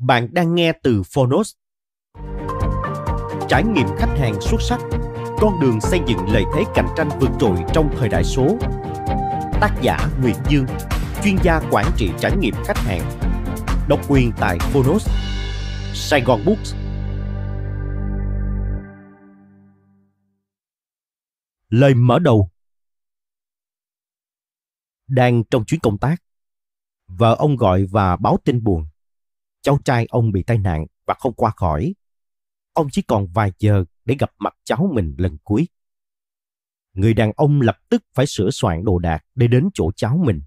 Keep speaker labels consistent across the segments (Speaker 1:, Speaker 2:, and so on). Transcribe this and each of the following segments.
Speaker 1: Bạn đang nghe từ Phonos. Trải nghiệm khách hàng xuất sắc, con đường xây dựng lợi thế cạnh tranh vượt trội trong thời đại số. Tác giả Nguyễn Dương, chuyên gia quản trị trải nghiệm khách hàng. Độc quyền tại Phonos. Sài Gòn Books. Lời mở đầu Đang trong chuyến công tác, vợ ông gọi và báo tin buồn cháu trai ông bị tai nạn và không qua khỏi. Ông chỉ còn vài giờ để gặp mặt cháu mình lần cuối. Người đàn ông lập tức phải sửa soạn đồ đạc để đến chỗ cháu mình.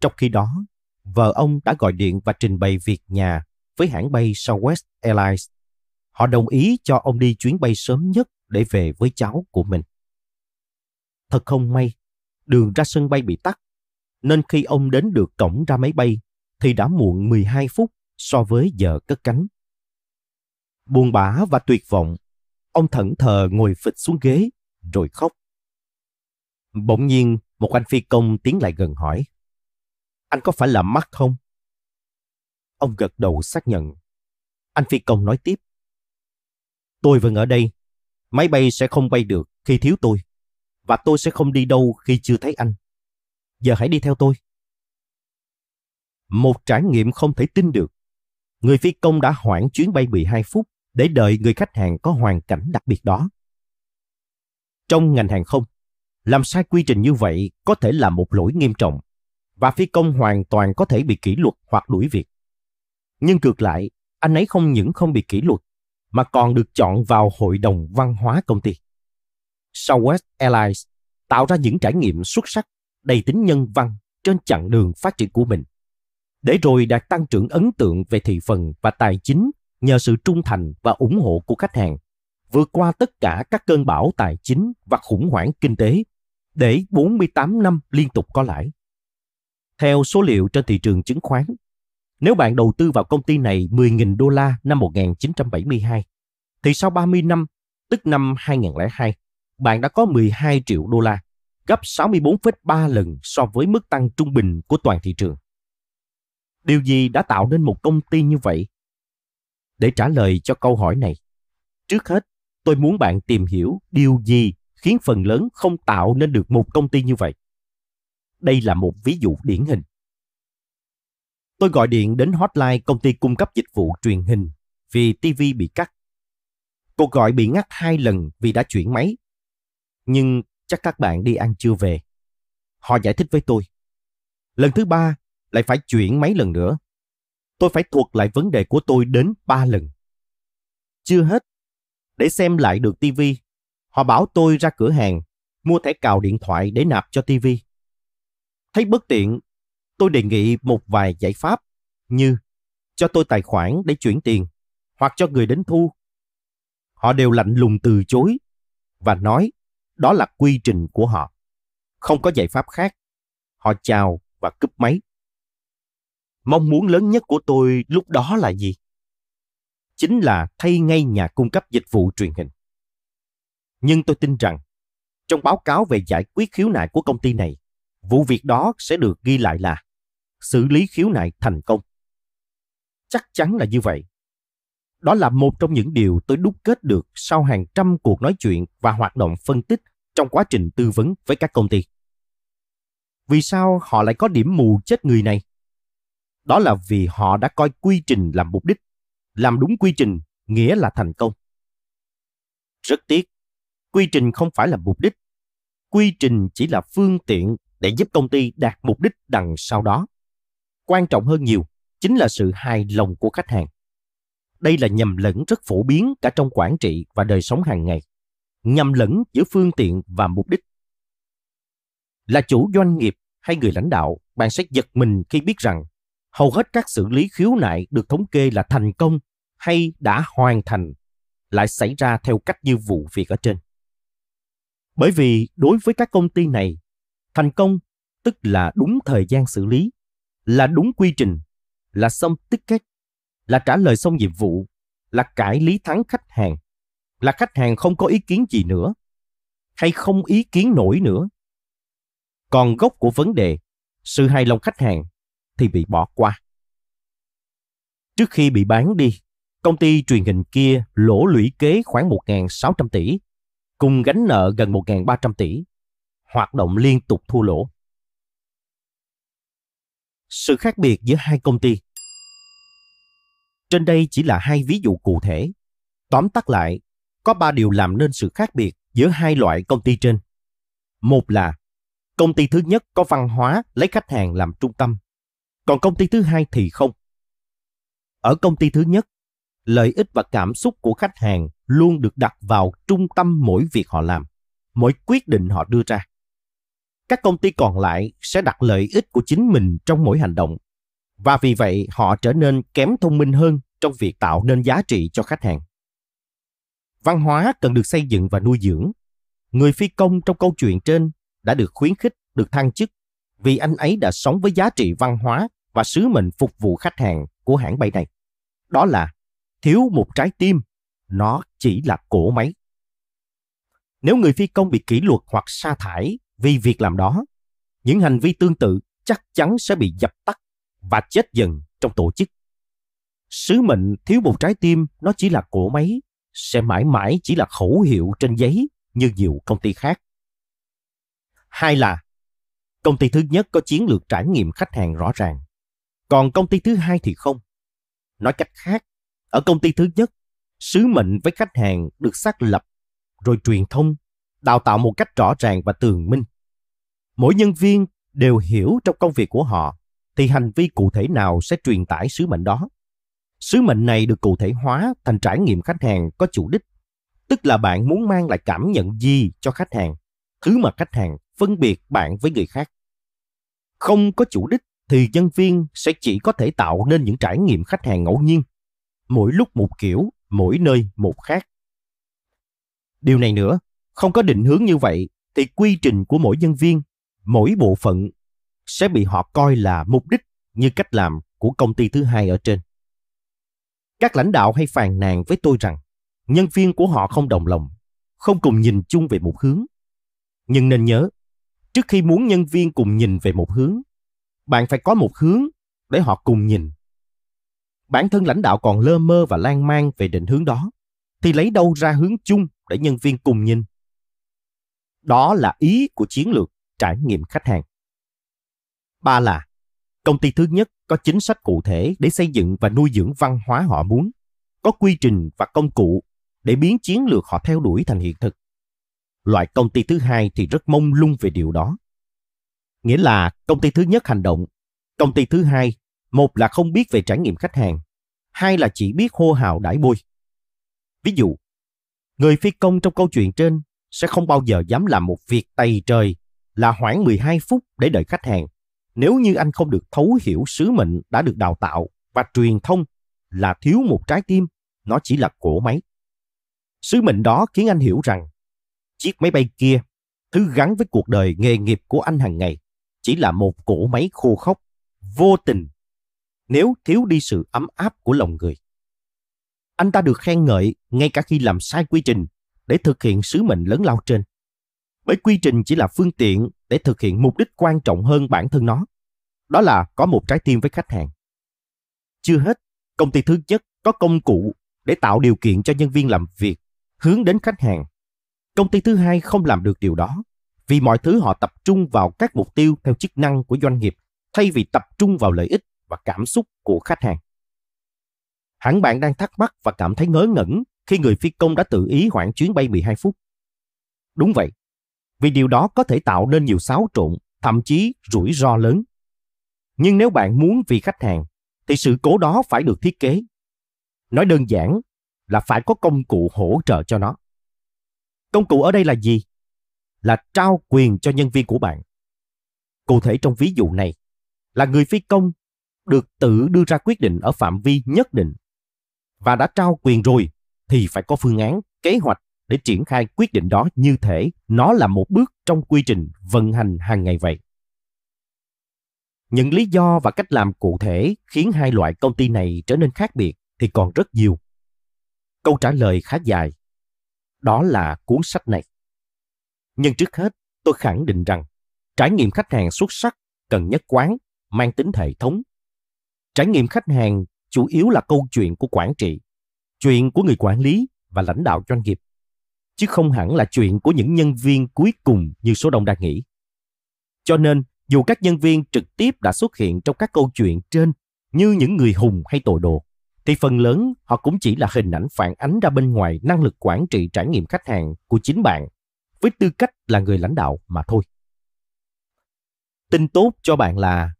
Speaker 1: Trong khi đó, vợ ông đã gọi điện và trình bày việc nhà với hãng bay Southwest Airlines. Họ đồng ý cho ông đi chuyến bay sớm nhất để về với cháu của mình. Thật không may, đường ra sân bay bị tắc, nên khi ông đến được cổng ra máy bay thì đã muộn 12 phút so với giờ cất cánh. Buồn bã và tuyệt vọng, ông thẫn thờ ngồi phịch xuống ghế rồi khóc. Bỗng nhiên, một anh phi công tiến lại gần hỏi. Anh có phải là mắt không? Ông gật đầu xác nhận. Anh phi công nói tiếp. Tôi vẫn ở đây. Máy bay sẽ không bay được khi thiếu tôi. Và tôi sẽ không đi đâu khi chưa thấy anh. Giờ hãy đi theo tôi. Một trải nghiệm không thể tin được. Người phi công đã hoãn chuyến bay 12 phút để đợi người khách hàng có hoàn cảnh đặc biệt đó. Trong ngành hàng không, làm sai quy trình như vậy có thể là một lỗi nghiêm trọng và phi công hoàn toàn có thể bị kỷ luật hoặc đuổi việc. Nhưng ngược lại, anh ấy không những không bị kỷ luật mà còn được chọn vào hội đồng văn hóa công ty. Southwest Airlines tạo ra những trải nghiệm xuất sắc đầy tính nhân văn trên chặng đường phát triển của mình để rồi đạt tăng trưởng ấn tượng về thị phần và tài chính nhờ sự trung thành và ủng hộ của khách hàng, vượt qua tất cả các cơn bão tài chính và khủng hoảng kinh tế để 48 năm liên tục có lãi. Theo số liệu trên thị trường chứng khoán, nếu bạn đầu tư vào công ty này 10.000 đô la năm 1972, thì sau 30 năm, tức năm 2002, bạn đã có 12 triệu đô la, gấp 64,3 lần so với mức tăng trung bình của toàn thị trường. Điều gì đã tạo nên một công ty như vậy? Để trả lời cho câu hỏi này, trước hết tôi muốn bạn tìm hiểu điều gì khiến phần lớn không tạo nên được một công ty như vậy. Đây là một ví dụ điển hình. Tôi gọi điện đến hotline công ty cung cấp dịch vụ truyền hình vì TV bị cắt. Cuộc gọi bị ngắt hai lần vì đã chuyển máy. Nhưng chắc các bạn đi ăn chưa về. Họ giải thích với tôi. Lần thứ ba, lại phải chuyển mấy lần nữa. Tôi phải thuộc lại vấn đề của tôi đến ba lần. Chưa hết, để xem lại được tivi, họ bảo tôi ra cửa hàng, mua thẻ cào điện thoại để nạp cho tivi. Thấy bất tiện, tôi đề nghị một vài giải pháp như cho tôi tài khoản để chuyển tiền hoặc cho người đến thu. Họ đều lạnh lùng từ chối và nói đó là quy trình của họ. Không có giải pháp khác. Họ chào và cúp máy mong muốn lớn nhất của tôi lúc đó là gì chính là thay ngay nhà cung cấp dịch vụ truyền hình nhưng tôi tin rằng trong báo cáo về giải quyết khiếu nại của công ty này vụ việc đó sẽ được ghi lại là xử lý khiếu nại thành công chắc chắn là như vậy đó là một trong những điều tôi đúc kết được sau hàng trăm cuộc nói chuyện và hoạt động phân tích trong quá trình tư vấn với các công ty vì sao họ lại có điểm mù chết người này đó là vì họ đã coi quy trình làm mục đích. Làm đúng quy trình nghĩa là thành công. Rất tiếc, quy trình không phải là mục đích. Quy trình chỉ là phương tiện để giúp công ty đạt mục đích đằng sau đó. Quan trọng hơn nhiều chính là sự hài lòng của khách hàng. Đây là nhầm lẫn rất phổ biến cả trong quản trị và đời sống hàng ngày. Nhầm lẫn giữa phương tiện và mục đích. Là chủ doanh nghiệp hay người lãnh đạo, bạn sẽ giật mình khi biết rằng hầu hết các xử lý khiếu nại được thống kê là thành công hay đã hoàn thành lại xảy ra theo cách như vụ việc ở trên. Bởi vì đối với các công ty này, thành công tức là đúng thời gian xử lý, là đúng quy trình, là xong ticket, cách, là trả lời xong nhiệm vụ, là cải lý thắng khách hàng, là khách hàng không có ý kiến gì nữa, hay không ý kiến nổi nữa. Còn gốc của vấn đề, sự hài lòng khách hàng thì bị bỏ qua. Trước khi bị bán đi, công ty truyền hình kia lỗ lũy kế khoảng 1.600 tỷ, cùng gánh nợ gần 1.300 tỷ, hoạt động liên tục thua lỗ. Sự khác biệt giữa hai công ty Trên đây chỉ là hai ví dụ cụ thể. Tóm tắt lại, có ba điều làm nên sự khác biệt giữa hai loại công ty trên. Một là, công ty thứ nhất có văn hóa lấy khách hàng làm trung tâm, còn công ty thứ hai thì không. Ở công ty thứ nhất, lợi ích và cảm xúc của khách hàng luôn được đặt vào trung tâm mỗi việc họ làm, mỗi quyết định họ đưa ra. Các công ty còn lại sẽ đặt lợi ích của chính mình trong mỗi hành động và vì vậy họ trở nên kém thông minh hơn trong việc tạo nên giá trị cho khách hàng. Văn hóa cần được xây dựng và nuôi dưỡng. Người phi công trong câu chuyện trên đã được khuyến khích được thăng chức vì anh ấy đã sống với giá trị văn hóa và sứ mệnh phục vụ khách hàng của hãng bay này. Đó là thiếu một trái tim, nó chỉ là cổ máy. Nếu người phi công bị kỷ luật hoặc sa thải vì việc làm đó, những hành vi tương tự chắc chắn sẽ bị dập tắt và chết dần trong tổ chức. Sứ mệnh thiếu một trái tim nó chỉ là cổ máy, sẽ mãi mãi chỉ là khẩu hiệu trên giấy như nhiều công ty khác. Hai là Công ty thứ nhất có chiến lược trải nghiệm khách hàng rõ ràng, còn công ty thứ hai thì không. Nói cách khác, ở công ty thứ nhất, sứ mệnh với khách hàng được xác lập, rồi truyền thông, đào tạo một cách rõ ràng và tường minh. Mỗi nhân viên đều hiểu trong công việc của họ thì hành vi cụ thể nào sẽ truyền tải sứ mệnh đó. Sứ mệnh này được cụ thể hóa thành trải nghiệm khách hàng có chủ đích, tức là bạn muốn mang lại cảm nhận gì cho khách hàng, thứ mà khách hàng phân biệt bạn với người khác không có chủ đích thì nhân viên sẽ chỉ có thể tạo nên những trải nghiệm khách hàng ngẫu nhiên, mỗi lúc một kiểu, mỗi nơi một khác. Điều này nữa, không có định hướng như vậy thì quy trình của mỗi nhân viên, mỗi bộ phận sẽ bị họ coi là mục đích như cách làm của công ty thứ hai ở trên. Các lãnh đạo hay phàn nàn với tôi rằng nhân viên của họ không đồng lòng, không cùng nhìn chung về một hướng. Nhưng nên nhớ, trước khi muốn nhân viên cùng nhìn về một hướng bạn phải có một hướng để họ cùng nhìn bản thân lãnh đạo còn lơ mơ và lan man về định hướng đó thì lấy đâu ra hướng chung để nhân viên cùng nhìn đó là ý của chiến lược trải nghiệm khách hàng ba là công ty thứ nhất có chính sách cụ thể để xây dựng và nuôi dưỡng văn hóa họ muốn có quy trình và công cụ để biến chiến lược họ theo đuổi thành hiện thực Loại công ty thứ hai thì rất mông lung về điều đó. Nghĩa là công ty thứ nhất hành động, công ty thứ hai, một là không biết về trải nghiệm khách hàng, hai là chỉ biết hô hào đãi bôi. Ví dụ, người phi công trong câu chuyện trên sẽ không bao giờ dám làm một việc tày trời là khoảng 12 phút để đợi khách hàng nếu như anh không được thấu hiểu sứ mệnh đã được đào tạo và truyền thông là thiếu một trái tim, nó chỉ là cổ máy. Sứ mệnh đó khiến anh hiểu rằng Chiếc máy bay kia, thứ gắn với cuộc đời nghề nghiệp của anh hàng ngày, chỉ là một cỗ máy khô khốc, vô tình, nếu thiếu đi sự ấm áp của lòng người. Anh ta được khen ngợi ngay cả khi làm sai quy trình để thực hiện sứ mệnh lớn lao trên. Bởi quy trình chỉ là phương tiện để thực hiện mục đích quan trọng hơn bản thân nó, đó là có một trái tim với khách hàng. Chưa hết, công ty thứ nhất có công cụ để tạo điều kiện cho nhân viên làm việc hướng đến khách hàng Công ty thứ hai không làm được điều đó vì mọi thứ họ tập trung vào các mục tiêu theo chức năng của doanh nghiệp thay vì tập trung vào lợi ích và cảm xúc của khách hàng. Hẳn bạn đang thắc mắc và cảm thấy ngớ ngẩn khi người phi công đã tự ý hoãn chuyến bay 12 phút. Đúng vậy, vì điều đó có thể tạo nên nhiều xáo trộn, thậm chí rủi ro lớn. Nhưng nếu bạn muốn vì khách hàng, thì sự cố đó phải được thiết kế. Nói đơn giản là phải có công cụ hỗ trợ cho nó. Công cụ ở đây là gì? Là trao quyền cho nhân viên của bạn. Cụ thể trong ví dụ này, là người phi công được tự đưa ra quyết định ở phạm vi nhất định và đã trao quyền rồi thì phải có phương án, kế hoạch để triển khai quyết định đó như thể nó là một bước trong quy trình vận hành hàng ngày vậy. Những lý do và cách làm cụ thể khiến hai loại công ty này trở nên khác biệt thì còn rất nhiều. Câu trả lời khá dài đó là cuốn sách này. Nhưng trước hết, tôi khẳng định rằng trải nghiệm khách hàng xuất sắc cần nhất quán, mang tính hệ thống. Trải nghiệm khách hàng chủ yếu là câu chuyện của quản trị, chuyện của người quản lý và lãnh đạo doanh nghiệp, chứ không hẳn là chuyện của những nhân viên cuối cùng như số đông đang nghĩ. Cho nên, dù các nhân viên trực tiếp đã xuất hiện trong các câu chuyện trên như những người hùng hay tội đồ, thì phần lớn họ cũng chỉ là hình ảnh phản ánh ra bên ngoài năng lực quản trị trải nghiệm khách hàng của chính bạn với tư cách là người lãnh đạo mà thôi. Tin tốt cho bạn là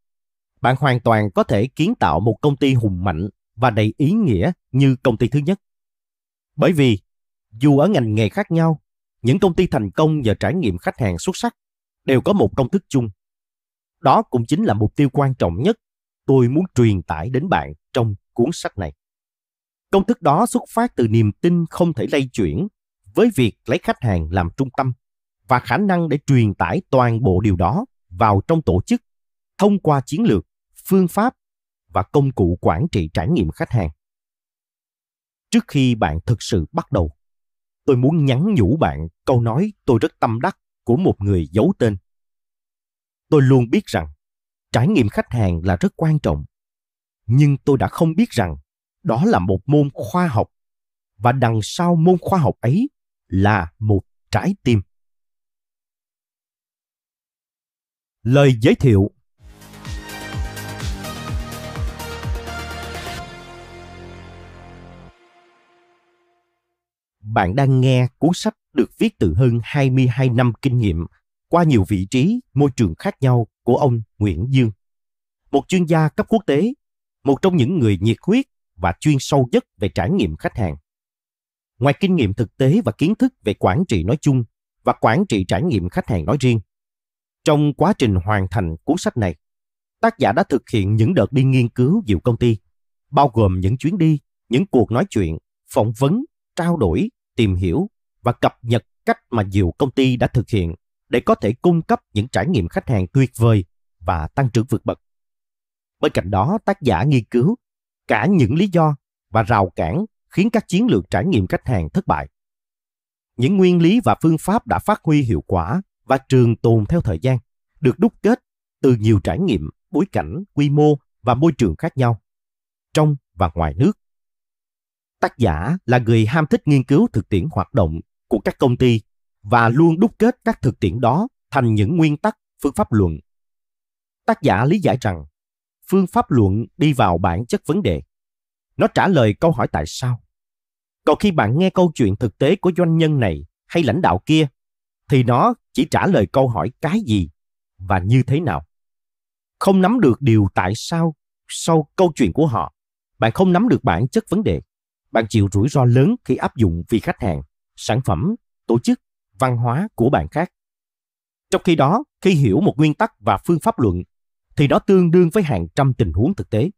Speaker 1: bạn hoàn toàn có thể kiến tạo một công ty hùng mạnh và đầy ý nghĩa như công ty thứ nhất. Bởi vì dù ở ngành nghề khác nhau, những công ty thành công và trải nghiệm khách hàng xuất sắc đều có một công thức chung. Đó cũng chính là mục tiêu quan trọng nhất tôi muốn truyền tải đến bạn trong cuốn sách này. Công thức đó xuất phát từ niềm tin không thể lay chuyển với việc lấy khách hàng làm trung tâm và khả năng để truyền tải toàn bộ điều đó vào trong tổ chức thông qua chiến lược, phương pháp và công cụ quản trị trải nghiệm khách hàng. Trước khi bạn thực sự bắt đầu, tôi muốn nhắn nhủ bạn câu nói tôi rất tâm đắc của một người giấu tên. Tôi luôn biết rằng trải nghiệm khách hàng là rất quan trọng nhưng tôi đã không biết rằng đó là một môn khoa học và đằng sau môn khoa học ấy là một trái tim lời giới thiệu bạn đang nghe cuốn sách được viết từ hơn 22 năm kinh nghiệm qua nhiều vị trí, môi trường khác nhau của ông Nguyễn Dương, một chuyên gia cấp quốc tế một trong những người nhiệt huyết và chuyên sâu nhất về trải nghiệm khách hàng. Ngoài kinh nghiệm thực tế và kiến thức về quản trị nói chung và quản trị trải nghiệm khách hàng nói riêng, trong quá trình hoàn thành cuốn sách này, tác giả đã thực hiện những đợt đi nghiên cứu nhiều công ty, bao gồm những chuyến đi, những cuộc nói chuyện, phỏng vấn, trao đổi, tìm hiểu và cập nhật cách mà nhiều công ty đã thực hiện để có thể cung cấp những trải nghiệm khách hàng tuyệt vời và tăng trưởng vượt bậc. Bên cạnh đó, tác giả nghiên cứu cả những lý do và rào cản khiến các chiến lược trải nghiệm khách hàng thất bại. Những nguyên lý và phương pháp đã phát huy hiệu quả và trường tồn theo thời gian, được đúc kết từ nhiều trải nghiệm, bối cảnh, quy mô và môi trường khác nhau, trong và ngoài nước. Tác giả là người ham thích nghiên cứu thực tiễn hoạt động của các công ty và luôn đúc kết các thực tiễn đó thành những nguyên tắc phương pháp luận. Tác giả lý giải rằng phương pháp luận đi vào bản chất vấn đề. Nó trả lời câu hỏi tại sao. Còn khi bạn nghe câu chuyện thực tế của doanh nhân này hay lãnh đạo kia, thì nó chỉ trả lời câu hỏi cái gì và như thế nào. Không nắm được điều tại sao sau câu chuyện của họ, bạn không nắm được bản chất vấn đề. Bạn chịu rủi ro lớn khi áp dụng vì khách hàng, sản phẩm, tổ chức, văn hóa của bạn khác. Trong khi đó, khi hiểu một nguyên tắc và phương pháp luận thì đó tương đương với hàng trăm tình huống thực tế.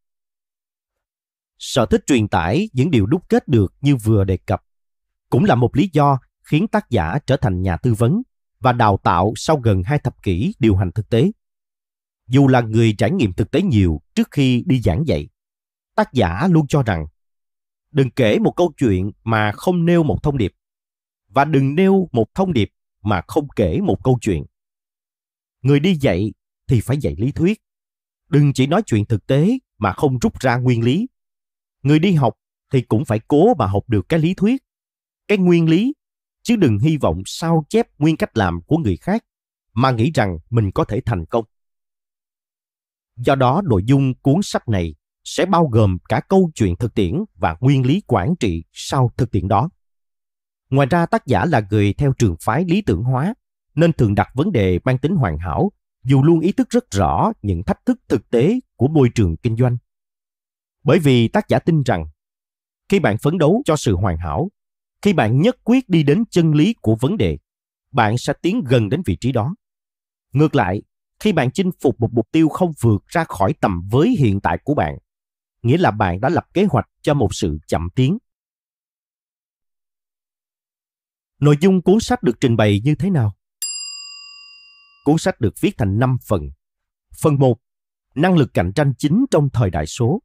Speaker 1: Sở thích truyền tải những điều đúc kết được như vừa đề cập cũng là một lý do khiến tác giả trở thành nhà tư vấn và đào tạo sau gần hai thập kỷ điều hành thực tế. Dù là người trải nghiệm thực tế nhiều trước khi đi giảng dạy, tác giả luôn cho rằng đừng kể một câu chuyện mà không nêu một thông điệp và đừng nêu một thông điệp mà không kể một câu chuyện. Người đi dạy thì phải dạy lý thuyết, đừng chỉ nói chuyện thực tế mà không rút ra nguyên lý người đi học thì cũng phải cố mà học được cái lý thuyết cái nguyên lý chứ đừng hy vọng sao chép nguyên cách làm của người khác mà nghĩ rằng mình có thể thành công do đó nội dung cuốn sách này sẽ bao gồm cả câu chuyện thực tiễn và nguyên lý quản trị sau thực tiễn đó ngoài ra tác giả là người theo trường phái lý tưởng hóa nên thường đặt vấn đề mang tính hoàn hảo dù luôn ý thức rất rõ những thách thức thực tế của môi trường kinh doanh. Bởi vì tác giả tin rằng khi bạn phấn đấu cho sự hoàn hảo, khi bạn nhất quyết đi đến chân lý của vấn đề, bạn sẽ tiến gần đến vị trí đó. Ngược lại, khi bạn chinh phục một mục tiêu không vượt ra khỏi tầm với hiện tại của bạn, nghĩa là bạn đã lập kế hoạch cho một sự chậm tiến. Nội dung cuốn sách được trình bày như thế nào? Cuốn sách được viết thành 5 phần. Phần 1. Năng lực cạnh tranh chính trong thời đại số.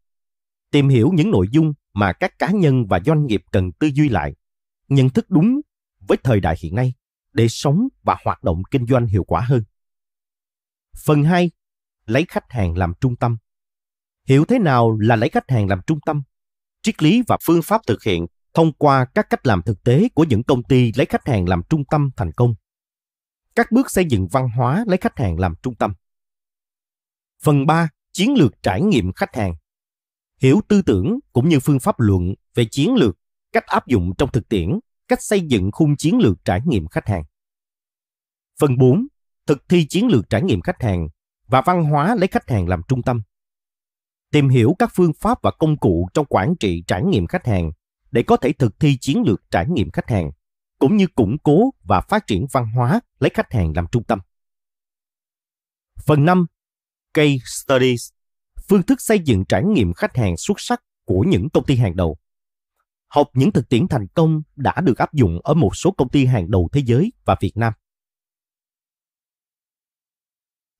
Speaker 1: Tìm hiểu những nội dung mà các cá nhân và doanh nghiệp cần tư duy lại, nhận thức đúng với thời đại hiện nay để sống và hoạt động kinh doanh hiệu quả hơn. Phần 2. Lấy khách hàng làm trung tâm. Hiểu thế nào là lấy khách hàng làm trung tâm? Triết lý và phương pháp thực hiện thông qua các cách làm thực tế của những công ty lấy khách hàng làm trung tâm thành công các bước xây dựng văn hóa lấy khách hàng làm trung tâm. Phần 3. Chiến lược trải nghiệm khách hàng Hiểu tư tưởng cũng như phương pháp luận về chiến lược, cách áp dụng trong thực tiễn, cách xây dựng khung chiến lược trải nghiệm khách hàng. Phần 4. Thực thi chiến lược trải nghiệm khách hàng và văn hóa lấy khách hàng làm trung tâm. Tìm hiểu các phương pháp và công cụ trong quản trị trải nghiệm khách hàng để có thể thực thi chiến lược trải nghiệm khách hàng cũng như củng cố và phát triển văn hóa lấy khách hàng làm trung tâm. Phần 5. Case Studies Phương thức xây dựng trải nghiệm khách hàng xuất sắc của những công ty hàng đầu. Học những thực tiễn thành công đã được áp dụng ở một số công ty hàng đầu thế giới và Việt Nam.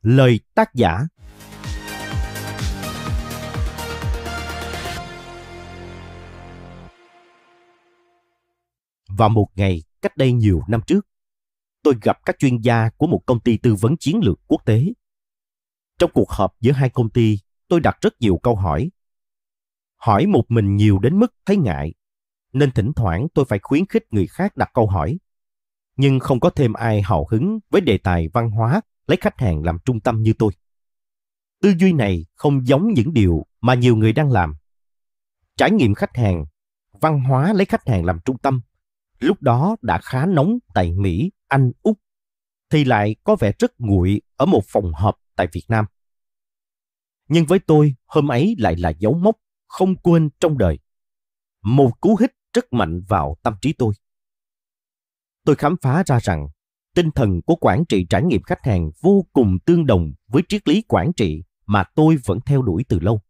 Speaker 1: Lời tác giả Vào một ngày, cách đây nhiều năm trước, tôi gặp các chuyên gia của một công ty tư vấn chiến lược quốc tế. Trong cuộc họp giữa hai công ty, tôi đặt rất nhiều câu hỏi. Hỏi một mình nhiều đến mức thấy ngại, nên thỉnh thoảng tôi phải khuyến khích người khác đặt câu hỏi. Nhưng không có thêm ai hào hứng với đề tài văn hóa lấy khách hàng làm trung tâm như tôi. Tư duy này không giống những điều mà nhiều người đang làm. Trải nghiệm khách hàng, văn hóa lấy khách hàng làm trung tâm lúc đó đã khá nóng tại Mỹ, Anh, Úc, thì lại có vẻ rất nguội ở một phòng họp tại Việt Nam. Nhưng với tôi, hôm ấy lại là dấu mốc không quên trong đời. Một cú hích rất mạnh vào tâm trí tôi. Tôi khám phá ra rằng tinh thần của quản trị trải nghiệm khách hàng vô cùng tương đồng với triết lý quản trị mà tôi vẫn theo đuổi từ lâu.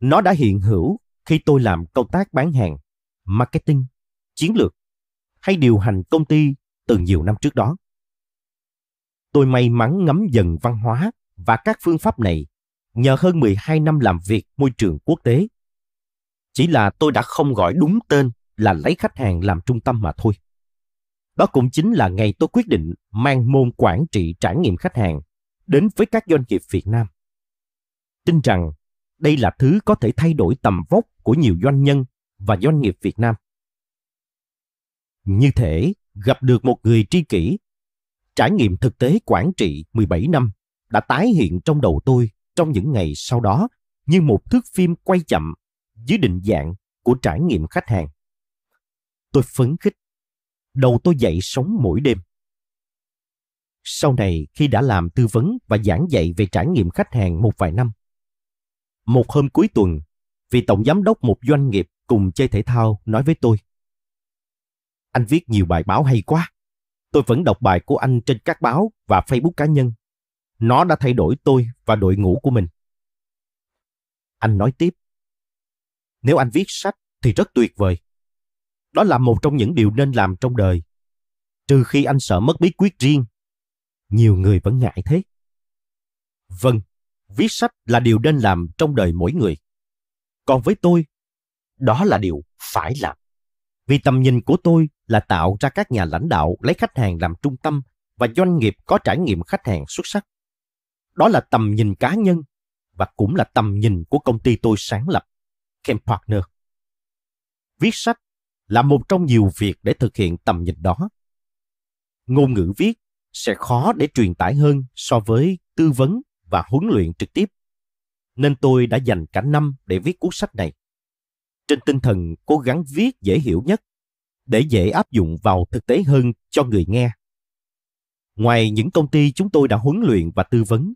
Speaker 1: Nó đã hiện hữu khi tôi làm công tác bán hàng, marketing chiến lược hay điều hành công ty từ nhiều năm trước đó. Tôi may mắn ngấm dần văn hóa và các phương pháp này nhờ hơn 12 năm làm việc môi trường quốc tế. Chỉ là tôi đã không gọi đúng tên là lấy khách hàng làm trung tâm mà thôi. Đó cũng chính là ngày tôi quyết định mang môn quản trị trải nghiệm khách hàng đến với các doanh nghiệp Việt Nam. Tin rằng đây là thứ có thể thay đổi tầm vóc của nhiều doanh nhân và doanh nghiệp Việt Nam. Như thể gặp được một người tri kỷ. Trải nghiệm thực tế quản trị 17 năm đã tái hiện trong đầu tôi trong những ngày sau đó như một thước phim quay chậm dưới định dạng của trải nghiệm khách hàng. Tôi phấn khích. Đầu tôi dậy sống mỗi đêm. Sau này khi đã làm tư vấn và giảng dạy về trải nghiệm khách hàng một vài năm, một hôm cuối tuần, vị tổng giám đốc một doanh nghiệp cùng chơi thể thao nói với tôi – anh viết nhiều bài báo hay quá. Tôi vẫn đọc bài của anh trên các báo và Facebook cá nhân. Nó đã thay đổi tôi và đội ngũ của mình. Anh nói tiếp. Nếu anh viết sách thì rất tuyệt vời. Đó là một trong những điều nên làm trong đời. Trừ khi anh sợ mất bí quyết riêng. Nhiều người vẫn ngại thế. Vâng, viết sách là điều nên làm trong đời mỗi người. Còn với tôi, đó là điều phải làm. Vì tầm nhìn của tôi là tạo ra các nhà lãnh đạo lấy khách hàng làm trung tâm và doanh nghiệp có trải nghiệm khách hàng xuất sắc. Đó là tầm nhìn cá nhân và cũng là tầm nhìn của công ty tôi sáng lập, Kem Partner. Viết sách là một trong nhiều việc để thực hiện tầm nhìn đó. Ngôn ngữ viết sẽ khó để truyền tải hơn so với tư vấn và huấn luyện trực tiếp. Nên tôi đã dành cả năm để viết cuốn sách này. Trên tinh thần cố gắng viết dễ hiểu nhất để dễ áp dụng vào thực tế hơn cho người nghe. Ngoài những công ty chúng tôi đã huấn luyện và tư vấn,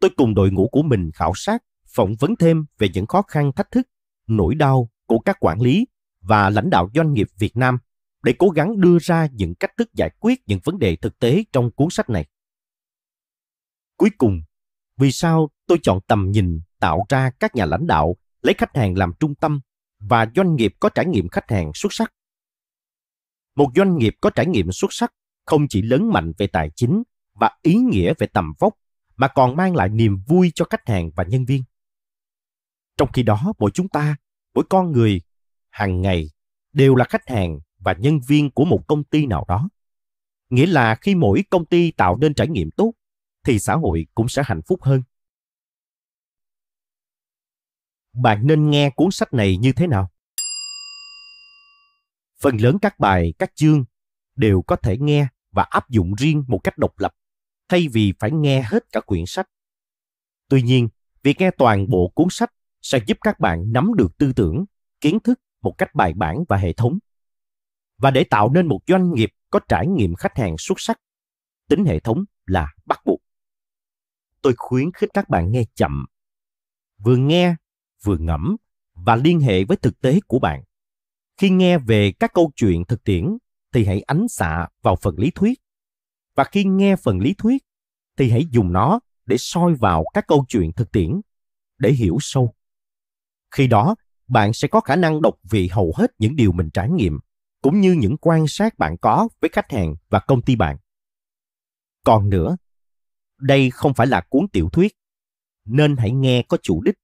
Speaker 1: tôi cùng đội ngũ của mình khảo sát, phỏng vấn thêm về những khó khăn thách thức, nỗi đau của các quản lý và lãnh đạo doanh nghiệp Việt Nam để cố gắng đưa ra những cách thức giải quyết những vấn đề thực tế trong cuốn sách này. Cuối cùng, vì sao tôi chọn tầm nhìn tạo ra các nhà lãnh đạo lấy khách hàng làm trung tâm và doanh nghiệp có trải nghiệm khách hàng xuất sắc? một doanh nghiệp có trải nghiệm xuất sắc không chỉ lớn mạnh về tài chính và ý nghĩa về tầm vóc mà còn mang lại niềm vui cho khách hàng và nhân viên. Trong khi đó, mỗi chúng ta, mỗi con người, hàng ngày đều là khách hàng và nhân viên của một công ty nào đó. Nghĩa là khi mỗi công ty tạo nên trải nghiệm tốt, thì xã hội cũng sẽ hạnh phúc hơn. Bạn nên nghe cuốn sách này như thế nào? phần lớn các bài, các chương đều có thể nghe và áp dụng riêng một cách độc lập, thay vì phải nghe hết cả quyển sách. Tuy nhiên, việc nghe toàn bộ cuốn sách sẽ giúp các bạn nắm được tư tưởng, kiến thức một cách bài bản và hệ thống. Và để tạo nên một doanh nghiệp có trải nghiệm khách hàng xuất sắc, tính hệ thống là bắt buộc. Tôi khuyến khích các bạn nghe chậm, vừa nghe, vừa ngẫm và liên hệ với thực tế của bạn khi nghe về các câu chuyện thực tiễn thì hãy ánh xạ vào phần lý thuyết và khi nghe phần lý thuyết thì hãy dùng nó để soi vào các câu chuyện thực tiễn để hiểu sâu khi đó bạn sẽ có khả năng đọc vị hầu hết những điều mình trải nghiệm cũng như những quan sát bạn có với khách hàng và công ty bạn còn nữa đây không phải là cuốn tiểu thuyết nên hãy nghe có chủ đích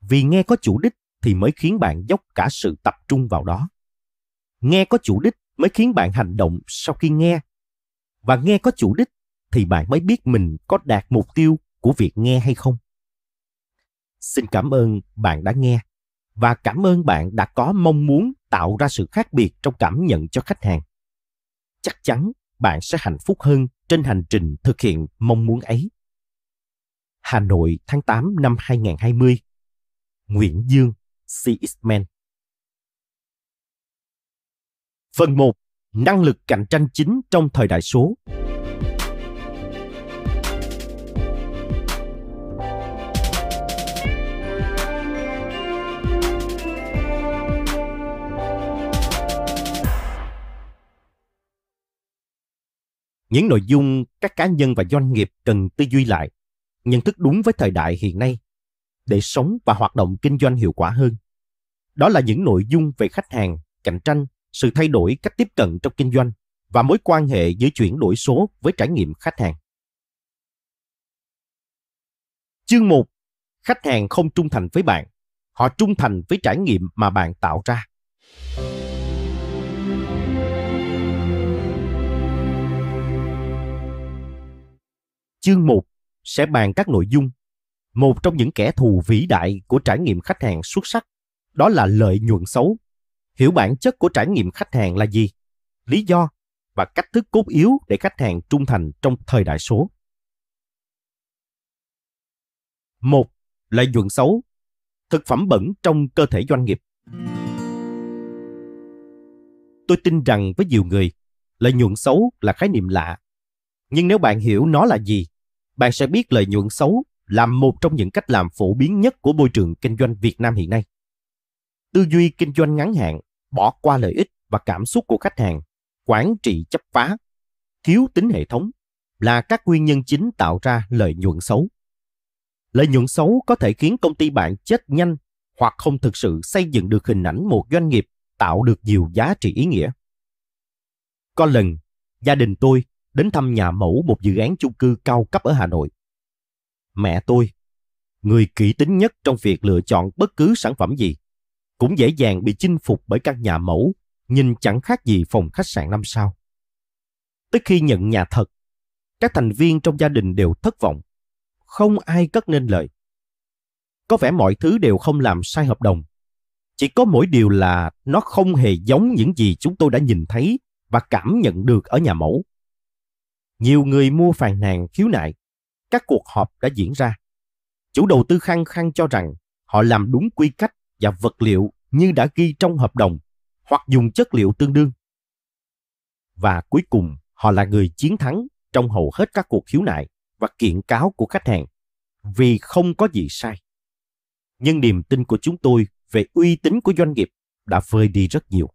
Speaker 1: vì nghe có chủ đích thì mới khiến bạn dốc cả sự tập trung vào đó nghe có chủ đích mới khiến bạn hành động sau khi nghe và nghe có chủ đích thì bạn mới biết mình có đạt mục tiêu của việc nghe hay không xin cảm ơn bạn đã nghe và cảm ơn bạn đã có mong muốn tạo ra sự khác biệt trong cảm nhận cho khách hàng chắc chắn bạn sẽ hạnh phúc hơn trên hành trình thực hiện mong muốn ấy. Hà Nội tháng 8 năm 2020 Nguyễn Dương The Phần 1. Năng lực cạnh tranh chính trong thời đại số những nội dung các cá nhân và doanh nghiệp cần tư duy lại nhận thức đúng với thời đại hiện nay để sống và hoạt động kinh doanh hiệu quả hơn. Đó là những nội dung về khách hàng, cạnh tranh, sự thay đổi cách tiếp cận trong kinh doanh và mối quan hệ giữa chuyển đổi số với trải nghiệm khách hàng. Chương 1. Khách hàng không trung thành với bạn, họ trung thành với trải nghiệm mà bạn tạo ra. Chương 1 sẽ bàn các nội dung một trong những kẻ thù vĩ đại của trải nghiệm khách hàng xuất sắc đó là lợi nhuận xấu hiểu bản chất của trải nghiệm khách hàng là gì lý do và cách thức cốt yếu để khách hàng trung thành trong thời đại số một lợi nhuận xấu thực phẩm bẩn trong cơ thể doanh nghiệp tôi tin rằng với nhiều người lợi nhuận xấu là khái niệm lạ nhưng nếu bạn hiểu nó là gì bạn sẽ biết lợi nhuận xấu là một trong những cách làm phổ biến nhất của môi trường kinh doanh Việt Nam hiện nay. Tư duy kinh doanh ngắn hạn, bỏ qua lợi ích và cảm xúc của khách hàng, quản trị chấp phá, thiếu tính hệ thống là các nguyên nhân chính tạo ra lợi nhuận xấu. Lợi nhuận xấu có thể khiến công ty bạn chết nhanh hoặc không thực sự xây dựng được hình ảnh một doanh nghiệp tạo được nhiều giá trị ý nghĩa. Có lần, gia đình tôi đến thăm nhà mẫu một dự án chung cư cao cấp ở Hà Nội mẹ tôi, người kỹ tính nhất trong việc lựa chọn bất cứ sản phẩm gì, cũng dễ dàng bị chinh phục bởi căn nhà mẫu, nhìn chẳng khác gì phòng khách sạn năm sao. Tới khi nhận nhà thật, các thành viên trong gia đình đều thất vọng, không ai cất nên lời. Có vẻ mọi thứ đều không làm sai hợp đồng. Chỉ có mỗi điều là nó không hề giống những gì chúng tôi đã nhìn thấy và cảm nhận được ở nhà mẫu. Nhiều người mua phàn nàn khiếu nại các cuộc họp đã diễn ra. Chủ đầu tư khăng khăng cho rằng họ làm đúng quy cách và vật liệu như đã ghi trong hợp đồng hoặc dùng chất liệu tương đương. Và cuối cùng, họ là người chiến thắng trong hầu hết các cuộc khiếu nại và kiện cáo của khách hàng vì không có gì sai. Nhưng niềm tin của chúng tôi về uy tín của doanh nghiệp đã vơi đi rất nhiều.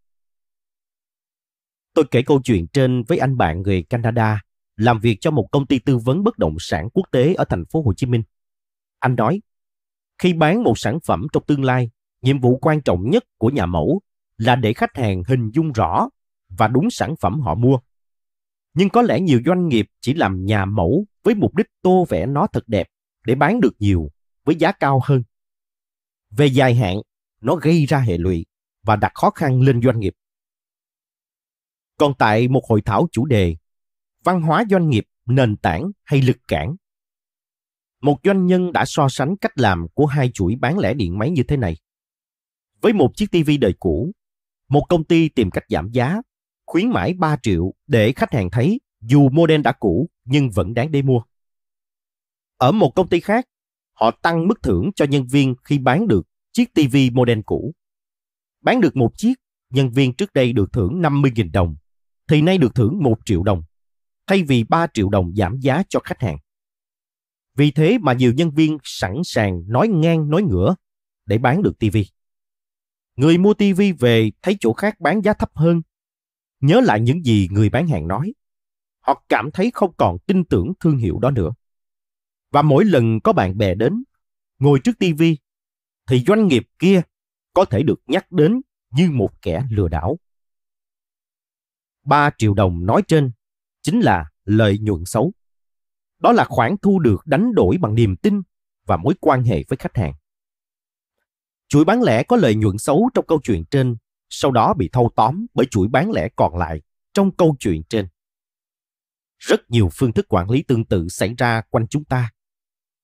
Speaker 1: Tôi kể câu chuyện trên với anh bạn người Canada làm việc cho một công ty tư vấn bất động sản quốc tế ở thành phố Hồ Chí Minh. Anh nói, khi bán một sản phẩm trong tương lai, nhiệm vụ quan trọng nhất của nhà mẫu là để khách hàng hình dung rõ và đúng sản phẩm họ mua. Nhưng có lẽ nhiều doanh nghiệp chỉ làm nhà mẫu với mục đích tô vẽ nó thật đẹp để bán được nhiều với giá cao hơn. Về dài hạn, nó gây ra hệ lụy và đặt khó khăn lên doanh nghiệp. Còn tại một hội thảo chủ đề văn hóa doanh nghiệp, nền tảng hay lực cản. Một doanh nhân đã so sánh cách làm của hai chuỗi bán lẻ điện máy như thế này. Với một chiếc tivi đời cũ, một công ty tìm cách giảm giá, khuyến mãi 3 triệu để khách hàng thấy dù model đã cũ nhưng vẫn đáng để mua. Ở một công ty khác, họ tăng mức thưởng cho nhân viên khi bán được chiếc tivi model cũ. Bán được một chiếc, nhân viên trước đây được thưởng 50.000 đồng, thì nay được thưởng 1 triệu đồng thay vì 3 triệu đồng giảm giá cho khách hàng. Vì thế mà nhiều nhân viên sẵn sàng nói ngang nói ngửa để bán được TV. Người mua TV về thấy chỗ khác bán giá thấp hơn, nhớ lại những gì người bán hàng nói. Họ cảm thấy không còn tin tưởng thương hiệu đó nữa. Và mỗi lần có bạn bè đến, ngồi trước TV, thì doanh nghiệp kia có thể được nhắc đến như một kẻ lừa đảo. 3 triệu đồng nói trên chính là lợi nhuận xấu. Đó là khoản thu được đánh đổi bằng niềm tin và mối quan hệ với khách hàng. Chuỗi bán lẻ có lợi nhuận xấu trong câu chuyện trên, sau đó bị thâu tóm bởi chuỗi bán lẻ còn lại trong câu chuyện trên. Rất nhiều phương thức quản lý tương tự xảy ra quanh chúng ta.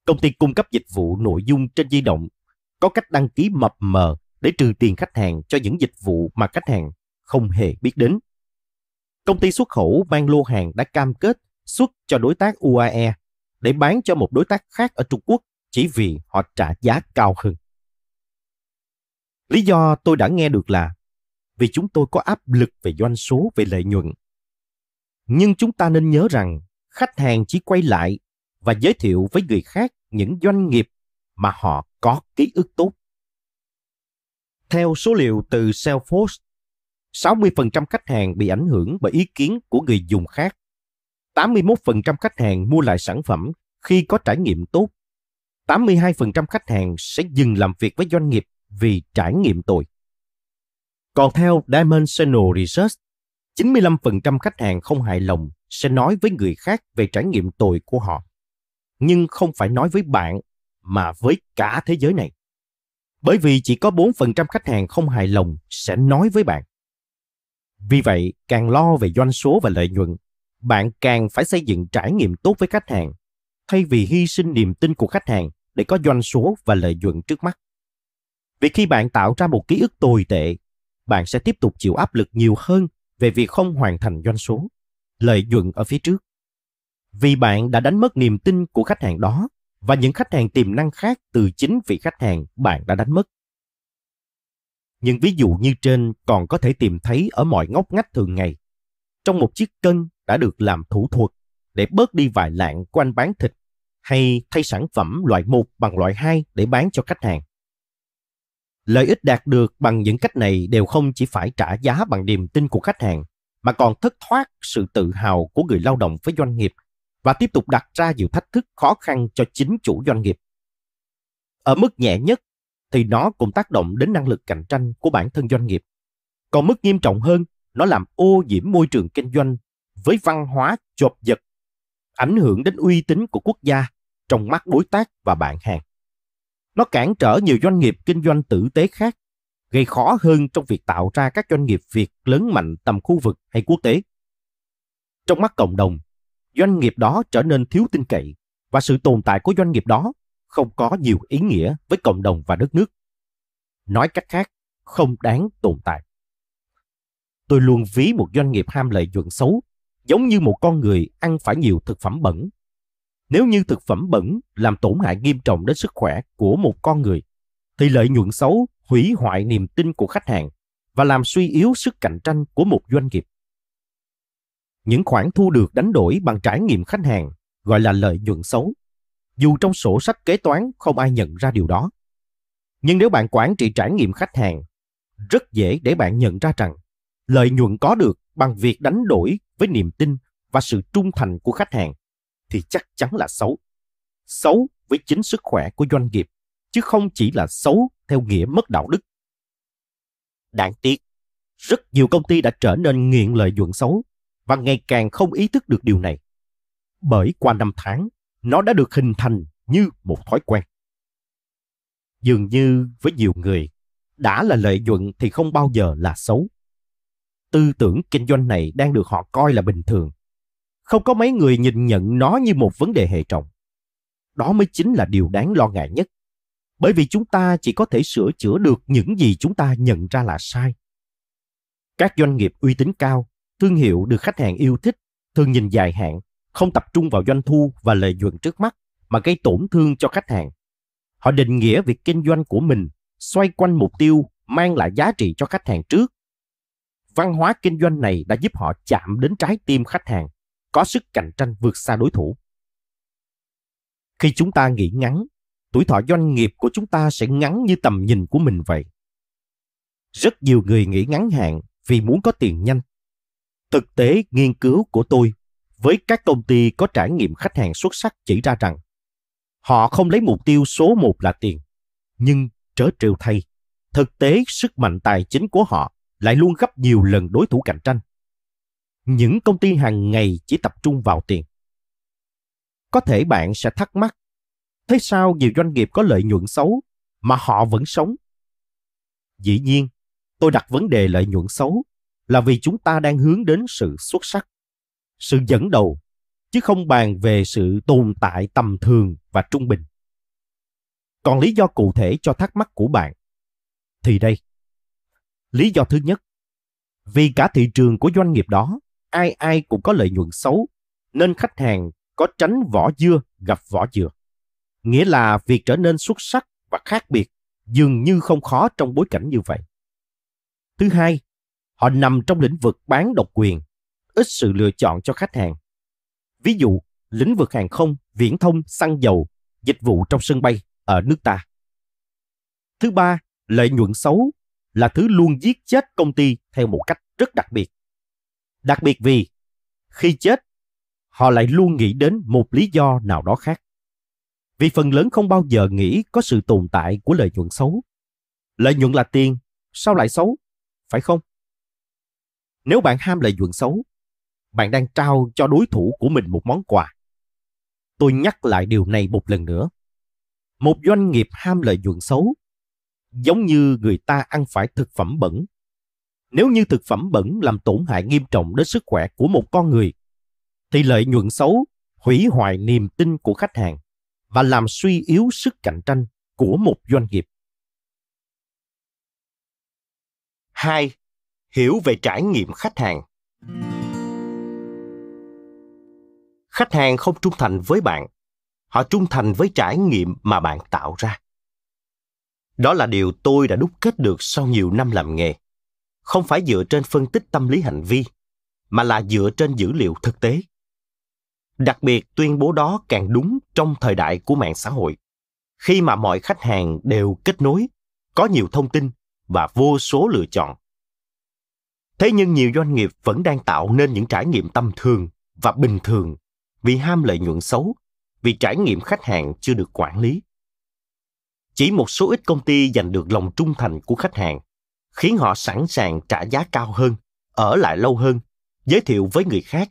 Speaker 1: Công ty cung cấp dịch vụ nội dung trên di động có cách đăng ký mập mờ để trừ tiền khách hàng cho những dịch vụ mà khách hàng không hề biết đến công ty xuất khẩu mang lô hàng đã cam kết xuất cho đối tác UAE để bán cho một đối tác khác ở Trung Quốc chỉ vì họ trả giá cao hơn. Lý do tôi đã nghe được là vì chúng tôi có áp lực về doanh số, về lợi nhuận. Nhưng chúng ta nên nhớ rằng khách hàng chỉ quay lại và giới thiệu với người khác những doanh nghiệp mà họ có ký ức tốt. Theo số liệu từ Salesforce, 60% khách hàng bị ảnh hưởng bởi ý kiến của người dùng khác. 81% khách hàng mua lại sản phẩm khi có trải nghiệm tốt. 82% khách hàng sẽ dừng làm việc với doanh nghiệp vì trải nghiệm tồi. Còn theo Diamond Channel Research, 95% khách hàng không hài lòng sẽ nói với người khác về trải nghiệm tồi của họ. Nhưng không phải nói với bạn, mà với cả thế giới này. Bởi vì chỉ có 4% khách hàng không hài lòng sẽ nói với bạn. Vì vậy, càng lo về doanh số và lợi nhuận, bạn càng phải xây dựng trải nghiệm tốt với khách hàng, thay vì hy sinh niềm tin của khách hàng để có doanh số và lợi nhuận trước mắt. Vì khi bạn tạo ra một ký ức tồi tệ, bạn sẽ tiếp tục chịu áp lực nhiều hơn về việc không hoàn thành doanh số, lợi nhuận ở phía trước. Vì bạn đã đánh mất niềm tin của khách hàng đó và những khách hàng tiềm năng khác từ chính vị khách hàng bạn đã đánh mất. Những ví dụ như trên còn có thể tìm thấy ở mọi ngóc ngách thường ngày. Trong một chiếc cân đã được làm thủ thuật để bớt đi vài lạng quanh bán thịt hay thay sản phẩm loại 1 bằng loại 2 để bán cho khách hàng. Lợi ích đạt được bằng những cách này đều không chỉ phải trả giá bằng niềm tin của khách hàng, mà còn thất thoát sự tự hào của người lao động với doanh nghiệp và tiếp tục đặt ra nhiều thách thức khó khăn cho chính chủ doanh nghiệp. Ở mức nhẹ nhất thì nó cũng tác động đến năng lực cạnh tranh của bản thân doanh nghiệp. Còn mức nghiêm trọng hơn, nó làm ô nhiễm môi trường kinh doanh với văn hóa chộp giật, ảnh hưởng đến uy tín của quốc gia trong mắt đối tác và bạn hàng. Nó cản trở nhiều doanh nghiệp kinh doanh tử tế khác, gây khó hơn trong việc tạo ra các doanh nghiệp Việt lớn mạnh tầm khu vực hay quốc tế. Trong mắt cộng đồng, doanh nghiệp đó trở nên thiếu tin cậy và sự tồn tại của doanh nghiệp đó không có nhiều ý nghĩa với cộng đồng và đất nước. Nói cách khác, không đáng tồn tại. Tôi luôn ví một doanh nghiệp ham lợi nhuận xấu giống như một con người ăn phải nhiều thực phẩm bẩn. Nếu như thực phẩm bẩn làm tổn hại nghiêm trọng đến sức khỏe của một con người, thì lợi nhuận xấu hủy hoại niềm tin của khách hàng và làm suy yếu sức cạnh tranh của một doanh nghiệp. Những khoản thu được đánh đổi bằng trải nghiệm khách hàng gọi là lợi nhuận xấu dù trong sổ sách kế toán không ai nhận ra điều đó. Nhưng nếu bạn quản trị trải nghiệm khách hàng, rất dễ để bạn nhận ra rằng lợi nhuận có được bằng việc đánh đổi với niềm tin và sự trung thành của khách hàng thì chắc chắn là xấu. Xấu với chính sức khỏe của doanh nghiệp, chứ không chỉ là xấu theo nghĩa mất đạo đức. Đáng tiếc, rất nhiều công ty đã trở nên nghiện lợi nhuận xấu và ngày càng không ý thức được điều này. Bởi qua năm tháng, nó đã được hình thành như một thói quen. Dường như với nhiều người, đã là lợi nhuận thì không bao giờ là xấu. Tư tưởng kinh doanh này đang được họ coi là bình thường. Không có mấy người nhìn nhận nó như một vấn đề hệ trọng. Đó mới chính là điều đáng lo ngại nhất. Bởi vì chúng ta chỉ có thể sửa chữa được những gì chúng ta nhận ra là sai. Các doanh nghiệp uy tín cao, thương hiệu được khách hàng yêu thích, thường nhìn dài hạn không tập trung vào doanh thu và lợi nhuận trước mắt mà gây tổn thương cho khách hàng. Họ định nghĩa việc kinh doanh của mình xoay quanh mục tiêu mang lại giá trị cho khách hàng trước. Văn hóa kinh doanh này đã giúp họ chạm đến trái tim khách hàng, có sức cạnh tranh vượt xa đối thủ. Khi chúng ta nghĩ ngắn, tuổi thọ doanh nghiệp của chúng ta sẽ ngắn như tầm nhìn của mình vậy. Rất nhiều người nghĩ ngắn hạn vì muốn có tiền nhanh. Thực tế nghiên cứu của tôi với các công ty có trải nghiệm khách hàng xuất sắc chỉ ra rằng họ không lấy mục tiêu số một là tiền nhưng trớ trêu thay thực tế sức mạnh tài chính của họ lại luôn gấp nhiều lần đối thủ cạnh tranh những công ty hàng ngày chỉ tập trung vào tiền có thể bạn sẽ thắc mắc thế sao nhiều doanh nghiệp có lợi nhuận xấu mà họ vẫn sống dĩ nhiên tôi đặt vấn đề lợi nhuận xấu là vì chúng ta đang hướng đến sự xuất sắc sự dẫn đầu chứ không bàn về sự tồn tại tầm thường và trung bình còn lý do cụ thể cho thắc mắc của bạn thì đây lý do thứ nhất vì cả thị trường của doanh nghiệp đó ai ai cũng có lợi nhuận xấu nên khách hàng có tránh vỏ dưa gặp vỏ dừa nghĩa là việc trở nên xuất sắc và khác biệt dường như không khó trong bối cảnh như vậy thứ hai họ nằm trong lĩnh vực bán độc quyền ít sự lựa chọn cho khách hàng. Ví dụ, lĩnh vực hàng không, viễn thông, xăng dầu, dịch vụ trong sân bay ở nước ta. Thứ ba, lợi nhuận xấu là thứ luôn giết chết công ty theo một cách rất đặc biệt. Đặc biệt vì khi chết, họ lại luôn nghĩ đến một lý do nào đó khác. Vì phần lớn không bao giờ nghĩ có sự tồn tại của lợi nhuận xấu. Lợi nhuận là tiền, sao lại xấu? Phải không? Nếu bạn ham lợi nhuận xấu, bạn đang trao cho đối thủ của mình một món quà. Tôi nhắc lại điều này một lần nữa. Một doanh nghiệp ham lợi nhuận xấu, giống như người ta ăn phải thực phẩm bẩn. Nếu như thực phẩm bẩn làm tổn hại nghiêm trọng đến sức khỏe của một con người, thì lợi nhuận xấu hủy hoại niềm tin của khách hàng và làm suy yếu sức cạnh tranh của một doanh nghiệp. 2. Hiểu về trải nghiệm khách hàng khách hàng không trung thành với bạn họ trung thành với trải nghiệm mà bạn tạo ra đó là điều tôi đã đúc kết được sau nhiều năm làm nghề không phải dựa trên phân tích tâm lý hành vi mà là dựa trên dữ liệu thực tế đặc biệt tuyên bố đó càng đúng trong thời đại của mạng xã hội khi mà mọi khách hàng đều kết nối có nhiều thông tin và vô số lựa chọn thế nhưng nhiều doanh nghiệp vẫn đang tạo nên những trải nghiệm tầm thường và bình thường vì ham lợi nhuận xấu, vì trải nghiệm khách hàng chưa được quản lý. Chỉ một số ít công ty giành được lòng trung thành của khách hàng, khiến họ sẵn sàng trả giá cao hơn, ở lại lâu hơn, giới thiệu với người khác,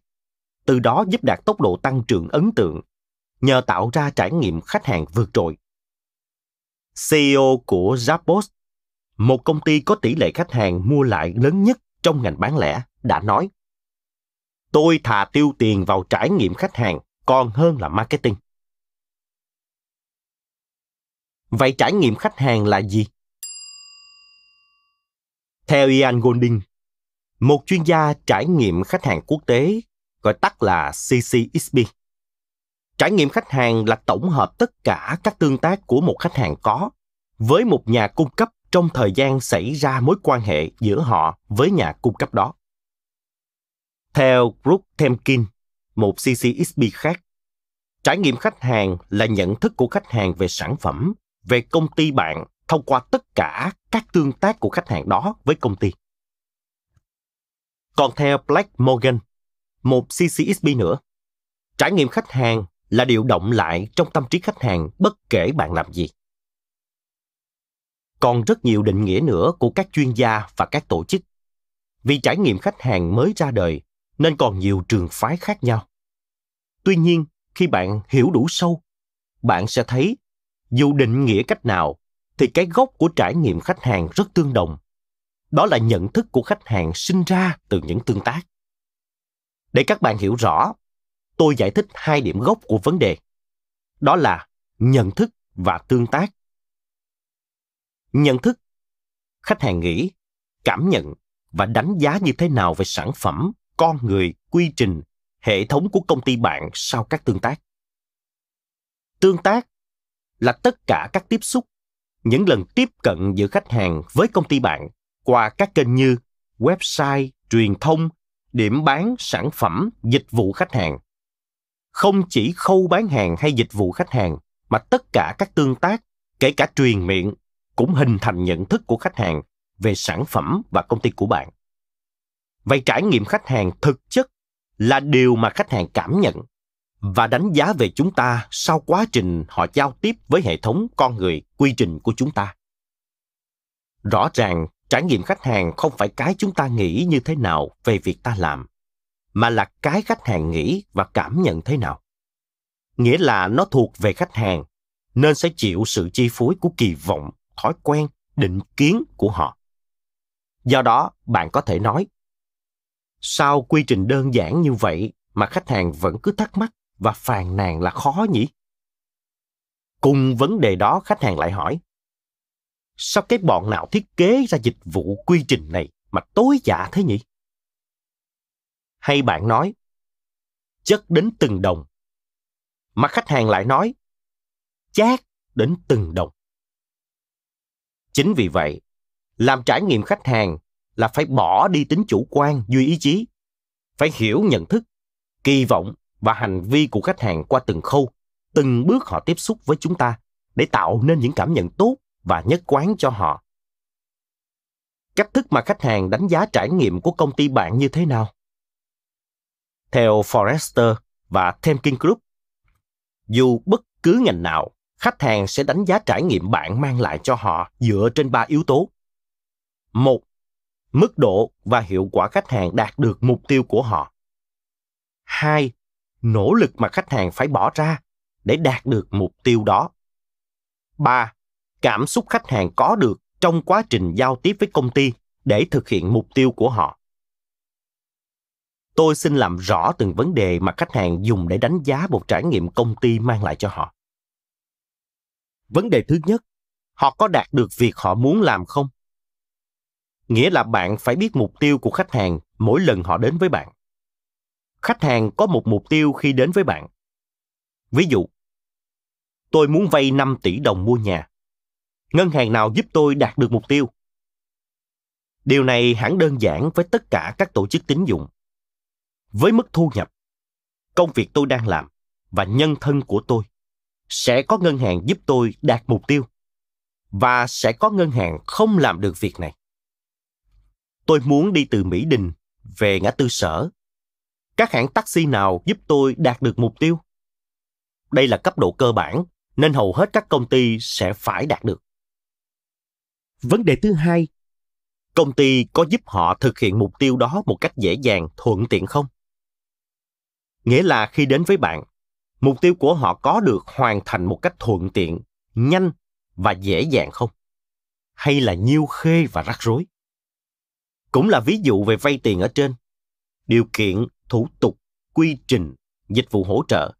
Speaker 1: từ đó giúp đạt tốc độ tăng trưởng ấn tượng, nhờ tạo ra trải nghiệm khách hàng vượt trội. CEO của Zappos, một công ty có tỷ lệ khách hàng mua lại lớn nhất trong ngành bán lẻ, đã nói tôi thà tiêu tiền vào trải nghiệm khách hàng còn hơn là marketing. Vậy trải nghiệm khách hàng là gì? Theo Ian Golding, một chuyên gia trải nghiệm khách hàng quốc tế gọi tắt là CCXP. Trải nghiệm khách hàng là tổng hợp tất cả các tương tác của một khách hàng có với một nhà cung cấp trong thời gian xảy ra mối quan hệ giữa họ với nhà cung cấp đó. Theo Brooke Temkin, một CCXP khác, trải nghiệm khách hàng là nhận thức của khách hàng về sản phẩm, về công ty bạn thông qua tất cả các tương tác của khách hàng đó với công ty. Còn theo Black Morgan, một CCXP nữa, trải nghiệm khách hàng là điều động lại trong tâm trí khách hàng bất kể bạn làm gì. Còn rất nhiều định nghĩa nữa của các chuyên gia và các tổ chức. Vì trải nghiệm khách hàng mới ra đời nên còn nhiều trường phái khác nhau. Tuy nhiên, khi bạn hiểu đủ sâu, bạn sẽ thấy dù định nghĩa cách nào thì cái gốc của trải nghiệm khách hàng rất tương đồng. Đó là nhận thức của khách hàng sinh ra từ những tương tác. Để các bạn hiểu rõ, tôi giải thích hai điểm gốc của vấn đề. Đó là nhận thức và tương tác. Nhận thức, khách hàng nghĩ, cảm nhận và đánh giá như thế nào về sản phẩm, con người, quy trình, hệ thống của công ty bạn sau các tương tác. Tương tác là tất cả các tiếp xúc, những lần tiếp cận giữa khách hàng với công ty bạn qua các kênh như website, truyền thông, điểm bán sản phẩm, dịch vụ khách hàng. Không chỉ khâu bán hàng hay dịch vụ khách hàng mà tất cả các tương tác, kể cả truyền miệng cũng hình thành nhận thức của khách hàng về sản phẩm và công ty của bạn vậy trải nghiệm khách hàng thực chất là điều mà khách hàng cảm nhận và đánh giá về chúng ta sau quá trình họ giao tiếp với hệ thống con người quy trình của chúng ta rõ ràng trải nghiệm khách hàng không phải cái chúng ta nghĩ như thế nào về việc ta làm mà là cái khách hàng nghĩ và cảm nhận thế nào nghĩa là nó thuộc về khách hàng nên sẽ chịu sự chi phối của kỳ vọng thói quen định kiến của họ do đó bạn có thể nói Sao quy trình đơn giản như vậy mà khách hàng vẫn cứ thắc mắc và phàn nàn là khó nhỉ? Cùng vấn đề đó khách hàng lại hỏi. Sao cái bọn nào thiết kế ra dịch vụ quy trình này mà tối dạ thế nhỉ? Hay bạn nói, chất đến từng đồng. Mà khách hàng lại nói, chát đến từng đồng. Chính vì vậy, làm trải nghiệm khách hàng là phải bỏ đi tính chủ quan duy ý chí phải hiểu nhận thức kỳ vọng và hành vi của khách hàng qua từng khâu từng bước họ tiếp xúc với chúng ta để tạo nên những cảm nhận tốt và nhất quán cho họ cách thức mà khách hàng đánh giá trải nghiệm của công ty bạn như thế nào theo forrester và Temkin Group. Dù bất cứ ngành nào, khách hàng sẽ đánh giá trải nghiệm bạn mang lại cho họ dựa trên ba yếu tố. một mức độ và hiệu quả khách hàng đạt được mục tiêu của họ. 2. Nỗ lực mà khách hàng phải bỏ ra để đạt được mục tiêu đó. 3. Cảm xúc khách hàng có được trong quá trình giao tiếp với công ty để thực hiện mục tiêu của họ. Tôi xin làm rõ từng vấn đề mà khách hàng dùng để đánh giá một trải nghiệm công ty mang lại cho họ. Vấn đề thứ nhất, họ có đạt được việc họ muốn làm không? nghĩa là bạn phải biết mục tiêu của khách hàng mỗi lần họ đến với bạn khách hàng có một mục tiêu khi đến với bạn ví dụ tôi muốn vay 5 tỷ đồng mua nhà ngân hàng nào giúp tôi đạt được mục tiêu điều này hẳn đơn giản với tất cả các tổ chức tín dụng với mức thu nhập công việc tôi đang làm và nhân thân của tôi sẽ có ngân hàng giúp tôi đạt mục tiêu và sẽ có ngân hàng không làm được việc này Tôi muốn đi từ Mỹ Đình về ngã tư sở. Các hãng taxi nào giúp tôi đạt được mục tiêu? Đây là cấp độ cơ bản, nên hầu hết các công ty sẽ phải đạt được. Vấn đề thứ hai, công ty có giúp họ thực hiện mục tiêu đó một cách dễ dàng, thuận tiện không? Nghĩa là khi đến với bạn, mục tiêu của họ có được hoàn thành một cách thuận tiện, nhanh và dễ dàng không? Hay là nhiêu khê và rắc rối? cũng là ví dụ về vay tiền ở trên. Điều kiện, thủ tục, quy trình, dịch vụ hỗ trợ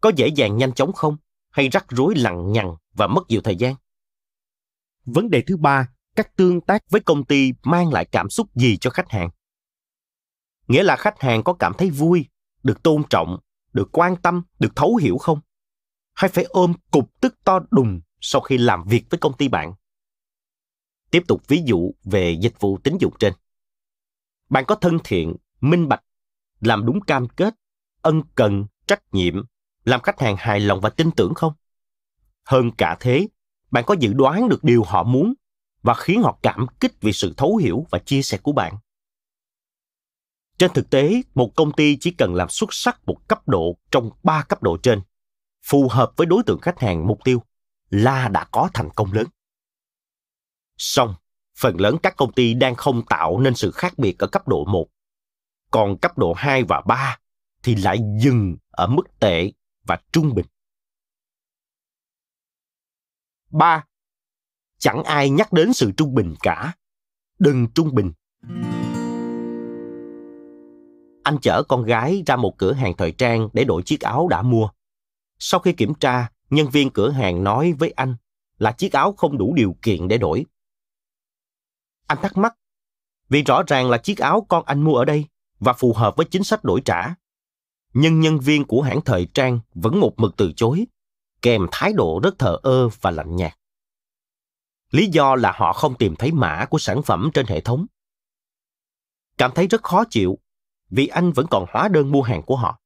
Speaker 1: có dễ dàng nhanh chóng không hay rắc rối lằng nhằng và mất nhiều thời gian? Vấn đề thứ ba, các tương tác với công ty mang lại cảm xúc gì cho khách hàng? Nghĩa là khách hàng có cảm thấy vui, được tôn trọng, được quan tâm, được thấu hiểu không? Hay phải ôm cục tức to đùng sau khi làm việc với công ty bạn? Tiếp tục ví dụ về dịch vụ tín dụng trên bạn có thân thiện minh bạch làm đúng cam kết ân cần trách nhiệm làm khách hàng hài lòng và tin tưởng không hơn cả thế bạn có dự đoán được điều họ muốn và khiến họ cảm kích vì sự thấu hiểu và chia sẻ của bạn trên thực tế một công ty chỉ cần làm xuất sắc một cấp độ trong ba cấp độ trên phù hợp với đối tượng khách hàng mục tiêu là đã có thành công lớn song phần lớn các công ty đang không tạo nên sự khác biệt ở cấp độ 1. Còn cấp độ 2 và 3 thì lại dừng ở mức tệ và trung bình. 3. Chẳng ai nhắc đến sự trung bình cả. Đừng trung bình. Anh chở con gái ra một cửa hàng thời trang để đổi chiếc áo đã mua. Sau khi kiểm tra, nhân viên cửa hàng nói với anh là chiếc áo không đủ điều kiện để đổi. Anh thắc mắc, vì rõ ràng là chiếc áo con anh mua ở đây và phù hợp với chính sách đổi trả. Nhưng nhân viên của hãng thời trang vẫn một mực từ chối, kèm thái độ rất thờ ơ và lạnh nhạt. Lý do là họ không tìm thấy mã của sản phẩm trên hệ thống. Cảm thấy rất khó chịu vì anh vẫn còn hóa đơn mua hàng của họ.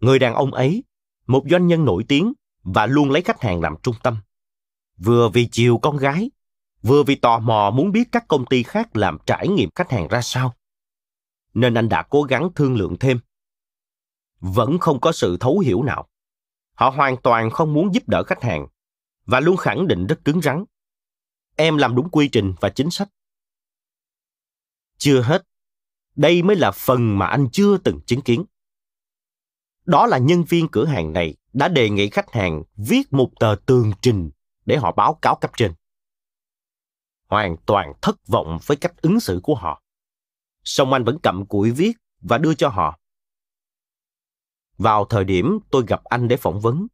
Speaker 1: Người đàn ông ấy, một doanh nhân nổi tiếng và luôn lấy khách hàng làm trung tâm. Vừa vì chiều con gái vừa vì tò mò muốn biết các công ty khác làm trải nghiệm khách hàng ra sao nên anh đã cố gắng thương lượng thêm vẫn không có sự thấu hiểu nào họ hoàn toàn không muốn giúp đỡ khách hàng và luôn khẳng định rất cứng rắn em làm đúng quy trình và chính sách chưa hết đây mới là phần mà anh chưa từng chứng kiến đó là nhân viên cửa hàng này đã đề nghị khách hàng viết một tờ tường trình để họ báo cáo cấp trên hoàn toàn thất vọng với cách ứng xử của họ. Song anh vẫn cầm cuội viết và đưa cho họ. Vào thời điểm tôi gặp anh để phỏng vấn,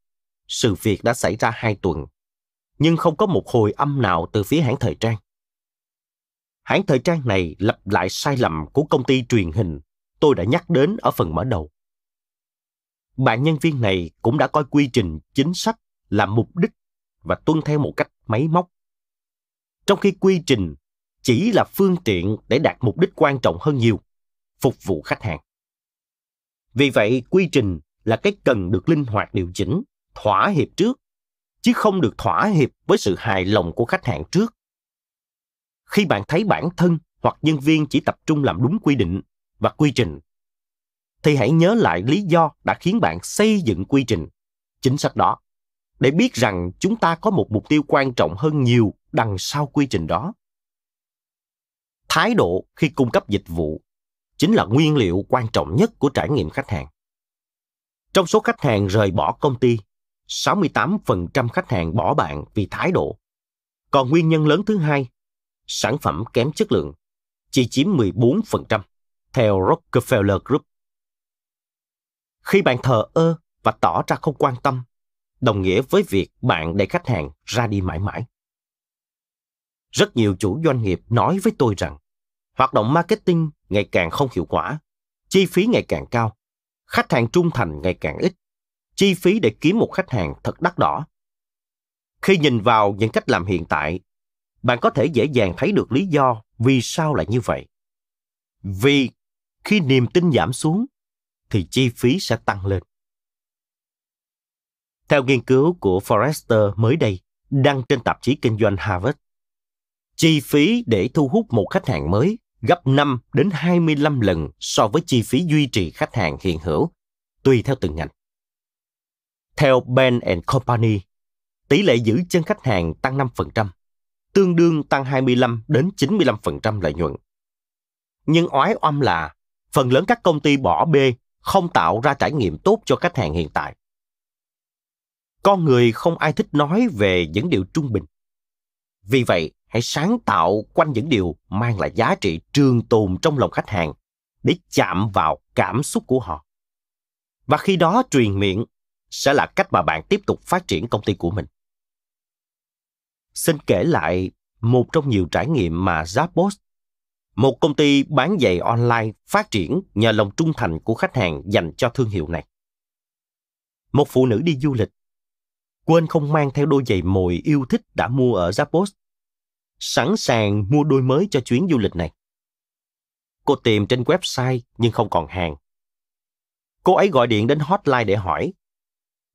Speaker 1: sự việc đã xảy ra hai tuần, nhưng không có một hồi âm nào từ phía hãng thời trang. Hãng thời trang này lặp lại sai lầm của công ty truyền hình tôi đã nhắc đến ở phần mở đầu. Bạn nhân viên này cũng đã coi quy trình chính sách là mục đích và tuân theo một cách máy móc trong khi quy trình chỉ là phương tiện để đạt mục đích quan trọng hơn nhiều, phục vụ khách hàng. Vì vậy, quy trình là cái cần được linh hoạt điều chỉnh, thỏa hiệp trước, chứ không được thỏa hiệp với sự hài lòng của khách hàng trước. Khi bạn thấy bản thân hoặc nhân viên chỉ tập trung làm đúng quy định và quy trình, thì hãy nhớ lại lý do đã khiến bạn xây dựng quy trình, chính sách đó, để biết rằng chúng ta có một mục tiêu quan trọng hơn nhiều đằng sau quy trình đó thái độ khi cung cấp dịch vụ chính là nguyên liệu quan trọng nhất của trải nghiệm khách hàng. Trong số khách hàng rời bỏ công ty, 68% khách hàng bỏ bạn vì thái độ. Còn nguyên nhân lớn thứ hai, sản phẩm kém chất lượng, chỉ chiếm 14% theo Rockefeller Group. Khi bạn thờ ơ và tỏ ra không quan tâm, đồng nghĩa với việc bạn để khách hàng ra đi mãi mãi. Rất nhiều chủ doanh nghiệp nói với tôi rằng hoạt động marketing ngày càng không hiệu quả, chi phí ngày càng cao, khách hàng trung thành ngày càng ít, chi phí để kiếm một khách hàng thật đắt đỏ. Khi nhìn vào những cách làm hiện tại, bạn có thể dễ dàng thấy được lý do vì sao lại như vậy. Vì khi niềm tin giảm xuống thì chi phí sẽ tăng lên. Theo nghiên cứu của Forrester mới đây, đăng trên tạp chí kinh doanh Harvard, Chi phí để thu hút một khách hàng mới gấp 5 đến 25 lần so với chi phí duy trì khách hàng hiện hữu, tùy theo từng ngành. Theo Ben Company, tỷ lệ giữ chân khách hàng tăng 5%, tương đương tăng 25 đến 95% lợi nhuận. Nhưng oái oăm là phần lớn các công ty bỏ bê không tạo ra trải nghiệm tốt cho khách hàng hiện tại. Con người không ai thích nói về những điều trung bình. Vì vậy, hãy sáng tạo quanh những điều mang lại giá trị trường tồn trong lòng khách hàng để chạm vào cảm xúc của họ và khi đó truyền miệng sẽ là cách mà bạn tiếp tục phát triển công ty của mình xin kể lại một trong nhiều trải nghiệm mà Zappos, một công ty bán giày online phát triển nhờ lòng trung thành của khách hàng dành cho thương hiệu này. Một phụ nữ đi du lịch, quên không mang theo đôi giày mồi yêu thích đã mua ở Zappos sẵn sàng mua đôi mới cho chuyến du lịch này. Cô tìm trên website nhưng không còn hàng. Cô ấy gọi điện đến hotline để hỏi.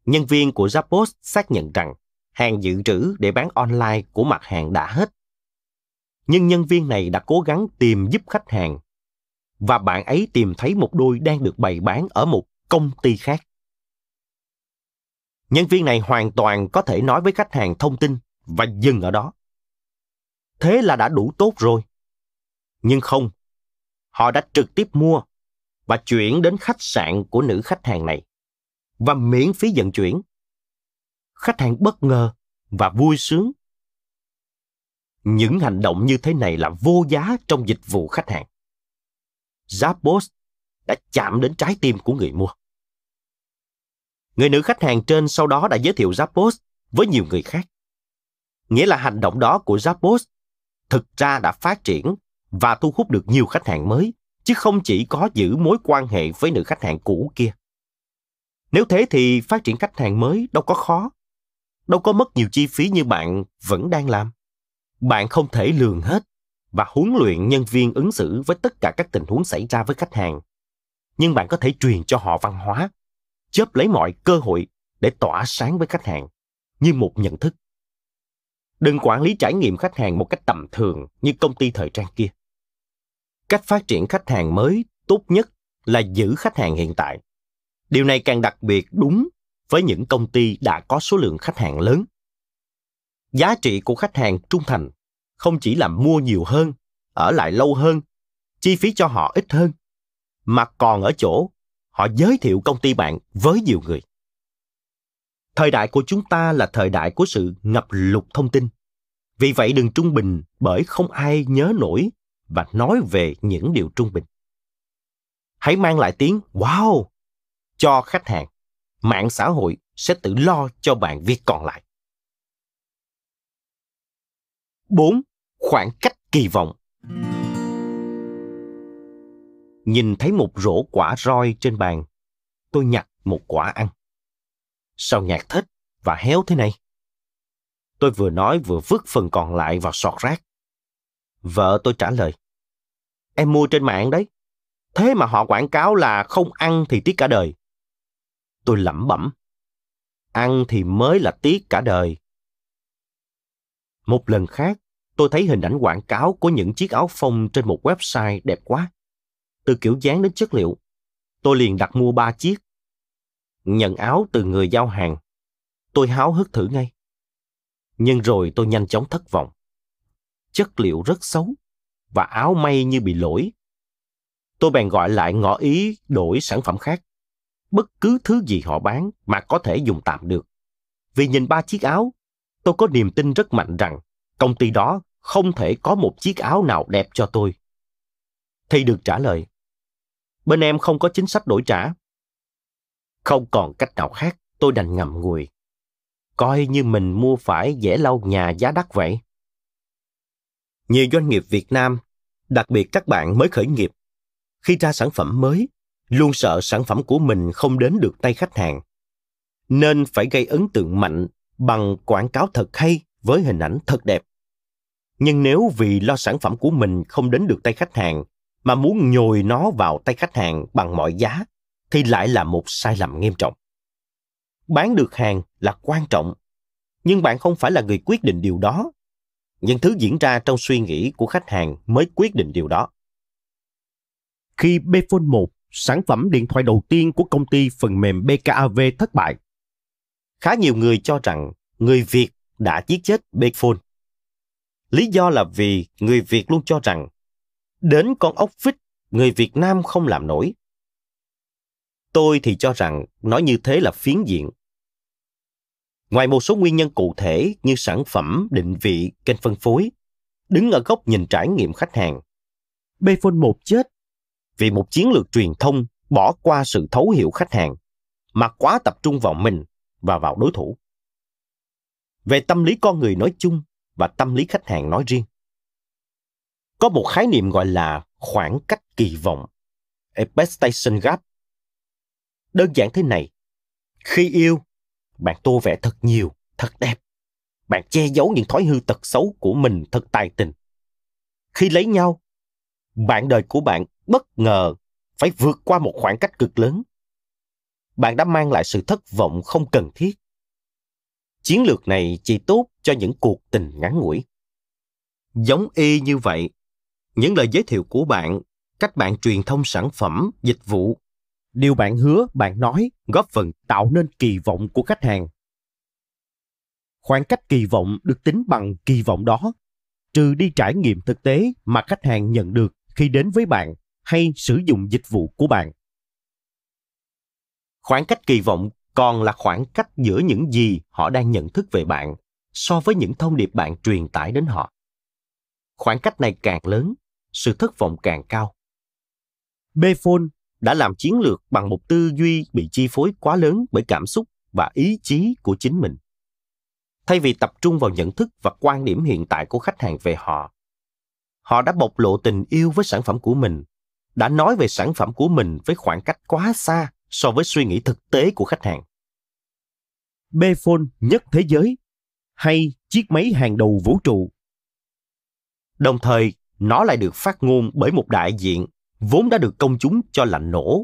Speaker 1: Nhân viên của Zappos xác nhận rằng hàng dự trữ để bán online của mặt hàng đã hết. Nhưng nhân viên này đã cố gắng tìm giúp khách hàng và bạn ấy tìm thấy một đôi đang được bày bán ở một công ty khác. Nhân viên này hoàn toàn có thể nói với khách hàng thông tin và dừng ở đó thế là đã đủ tốt rồi. Nhưng không, họ đã trực tiếp mua và chuyển đến khách sạn của nữ khách hàng này và miễn phí vận chuyển. Khách hàng bất ngờ và vui sướng. Những hành động như thế này là vô giá trong dịch vụ khách hàng. Zappos đã chạm đến trái tim của người mua. Người nữ khách hàng trên sau đó đã giới thiệu Zappos với nhiều người khác. Nghĩa là hành động đó của Zappos thực ra đã phát triển và thu hút được nhiều khách hàng mới, chứ không chỉ có giữ mối quan hệ với nữ khách hàng cũ kia. Nếu thế thì phát triển khách hàng mới đâu có khó, đâu có mất nhiều chi phí như bạn vẫn đang làm. Bạn không thể lường hết và huấn luyện nhân viên ứng xử với tất cả các tình huống xảy ra với khách hàng. Nhưng bạn có thể truyền cho họ văn hóa, chớp lấy mọi cơ hội để tỏa sáng với khách hàng như một nhận thức đừng quản lý trải nghiệm khách hàng một cách tầm thường như công ty thời trang kia. Cách phát triển khách hàng mới tốt nhất là giữ khách hàng hiện tại. Điều này càng đặc biệt đúng với những công ty đã có số lượng khách hàng lớn. Giá trị của khách hàng trung thành không chỉ là mua nhiều hơn, ở lại lâu hơn, chi phí cho họ ít hơn, mà còn ở chỗ họ giới thiệu công ty bạn với nhiều người thời đại của chúng ta là thời đại của sự ngập lụt thông tin vì vậy đừng trung bình bởi không ai nhớ nổi và nói về những điều trung bình hãy mang lại tiếng wow cho khách hàng mạng xã hội sẽ tự lo cho bạn việc còn lại 4. Khoảng cách kỳ vọng Nhìn thấy một rổ quả roi trên bàn, tôi nhặt một quả ăn. Sao nhạt thích và héo thế này? Tôi vừa nói vừa vứt phần còn lại vào sọt rác. Vợ tôi trả lời. Em mua trên mạng đấy. Thế mà họ quảng cáo là không ăn thì tiếc cả đời. Tôi lẩm bẩm. Ăn thì mới là tiếc cả đời. Một lần khác, tôi thấy hình ảnh quảng cáo của những chiếc áo phông trên một website đẹp quá. Từ kiểu dáng đến chất liệu, tôi liền đặt mua ba chiếc nhận áo từ người giao hàng. Tôi háo hức thử ngay. Nhưng rồi tôi nhanh chóng thất vọng. Chất liệu rất xấu và áo may như bị lỗi. Tôi bèn gọi lại ngỏ ý đổi sản phẩm khác. Bất cứ thứ gì họ bán mà có thể dùng tạm được. Vì nhìn ba chiếc áo, tôi có niềm tin rất mạnh rằng công ty đó không thể có một chiếc áo nào đẹp cho tôi. Thì được trả lời, bên em không có chính sách đổi trả. Không còn cách nào khác, tôi đành ngậm ngùi. Coi như mình mua phải dễ lau nhà giá đắt vậy. Nhiều doanh nghiệp Việt Nam, đặc biệt các bạn mới khởi nghiệp, khi ra sản phẩm mới, luôn sợ sản phẩm của mình không đến được tay khách hàng. Nên phải gây ấn tượng mạnh bằng quảng cáo thật hay với hình ảnh thật đẹp. Nhưng nếu vì lo sản phẩm của mình không đến được tay khách hàng mà muốn nhồi nó vào tay khách hàng bằng mọi giá thì lại là một sai lầm nghiêm trọng. Bán được hàng là quan trọng, nhưng bạn không phải là người quyết định điều đó. Những thứ diễn ra trong suy nghĩ của khách hàng mới quyết định điều đó. Khi Bphone 1, sản phẩm điện thoại đầu tiên của công ty phần mềm BKAV thất bại, khá nhiều người cho rằng người Việt đã giết chết Bphone. Lý do là vì người Việt luôn cho rằng đến con ốc vít người Việt Nam không làm nổi tôi thì cho rằng nói như thế là phiến diện ngoài một số nguyên nhân cụ thể như sản phẩm định vị kênh phân phối đứng ở góc nhìn trải nghiệm khách hàng Bphone một chết vì một chiến lược truyền thông bỏ qua sự thấu hiểu khách hàng mà quá tập trung vào mình và vào đối thủ về tâm lý con người nói chung và tâm lý khách hàng nói riêng có một khái niệm gọi là khoảng cách kỳ vọng expectation gap đơn giản thế này khi yêu bạn tô vẽ thật nhiều thật đẹp bạn che giấu những thói hư tật xấu của mình thật tài tình khi lấy nhau bạn đời của bạn bất ngờ phải vượt qua một khoảng cách cực lớn bạn đã mang lại sự thất vọng không cần thiết chiến lược này chỉ tốt cho những cuộc tình ngắn ngủi giống y như vậy những lời giới thiệu của bạn cách bạn truyền thông sản phẩm dịch vụ điều bạn hứa, bạn nói góp phần tạo nên kỳ vọng của khách hàng. Khoảng cách kỳ vọng được tính bằng kỳ vọng đó, trừ đi trải nghiệm thực tế mà khách hàng nhận được khi đến với bạn hay sử dụng dịch vụ của bạn. Khoảng cách kỳ vọng còn là khoảng cách giữa những gì họ đang nhận thức về bạn so với những thông điệp bạn truyền tải đến họ. Khoảng cách này càng lớn, sự thất vọng càng cao. Bphone đã làm chiến lược bằng một tư duy bị chi phối quá lớn bởi cảm xúc và ý chí của chính mình thay vì tập trung vào nhận thức và quan điểm hiện tại của khách hàng về họ họ đã bộc lộ tình yêu với sản phẩm của mình đã nói về sản phẩm của mình với khoảng cách quá xa so với suy nghĩ thực tế của khách hàng Bphone nhất thế giới hay chiếc máy hàng đầu vũ trụ. Đồng thời, nó lại được phát ngôn bởi một đại diện vốn đã được công chúng cho là nổ,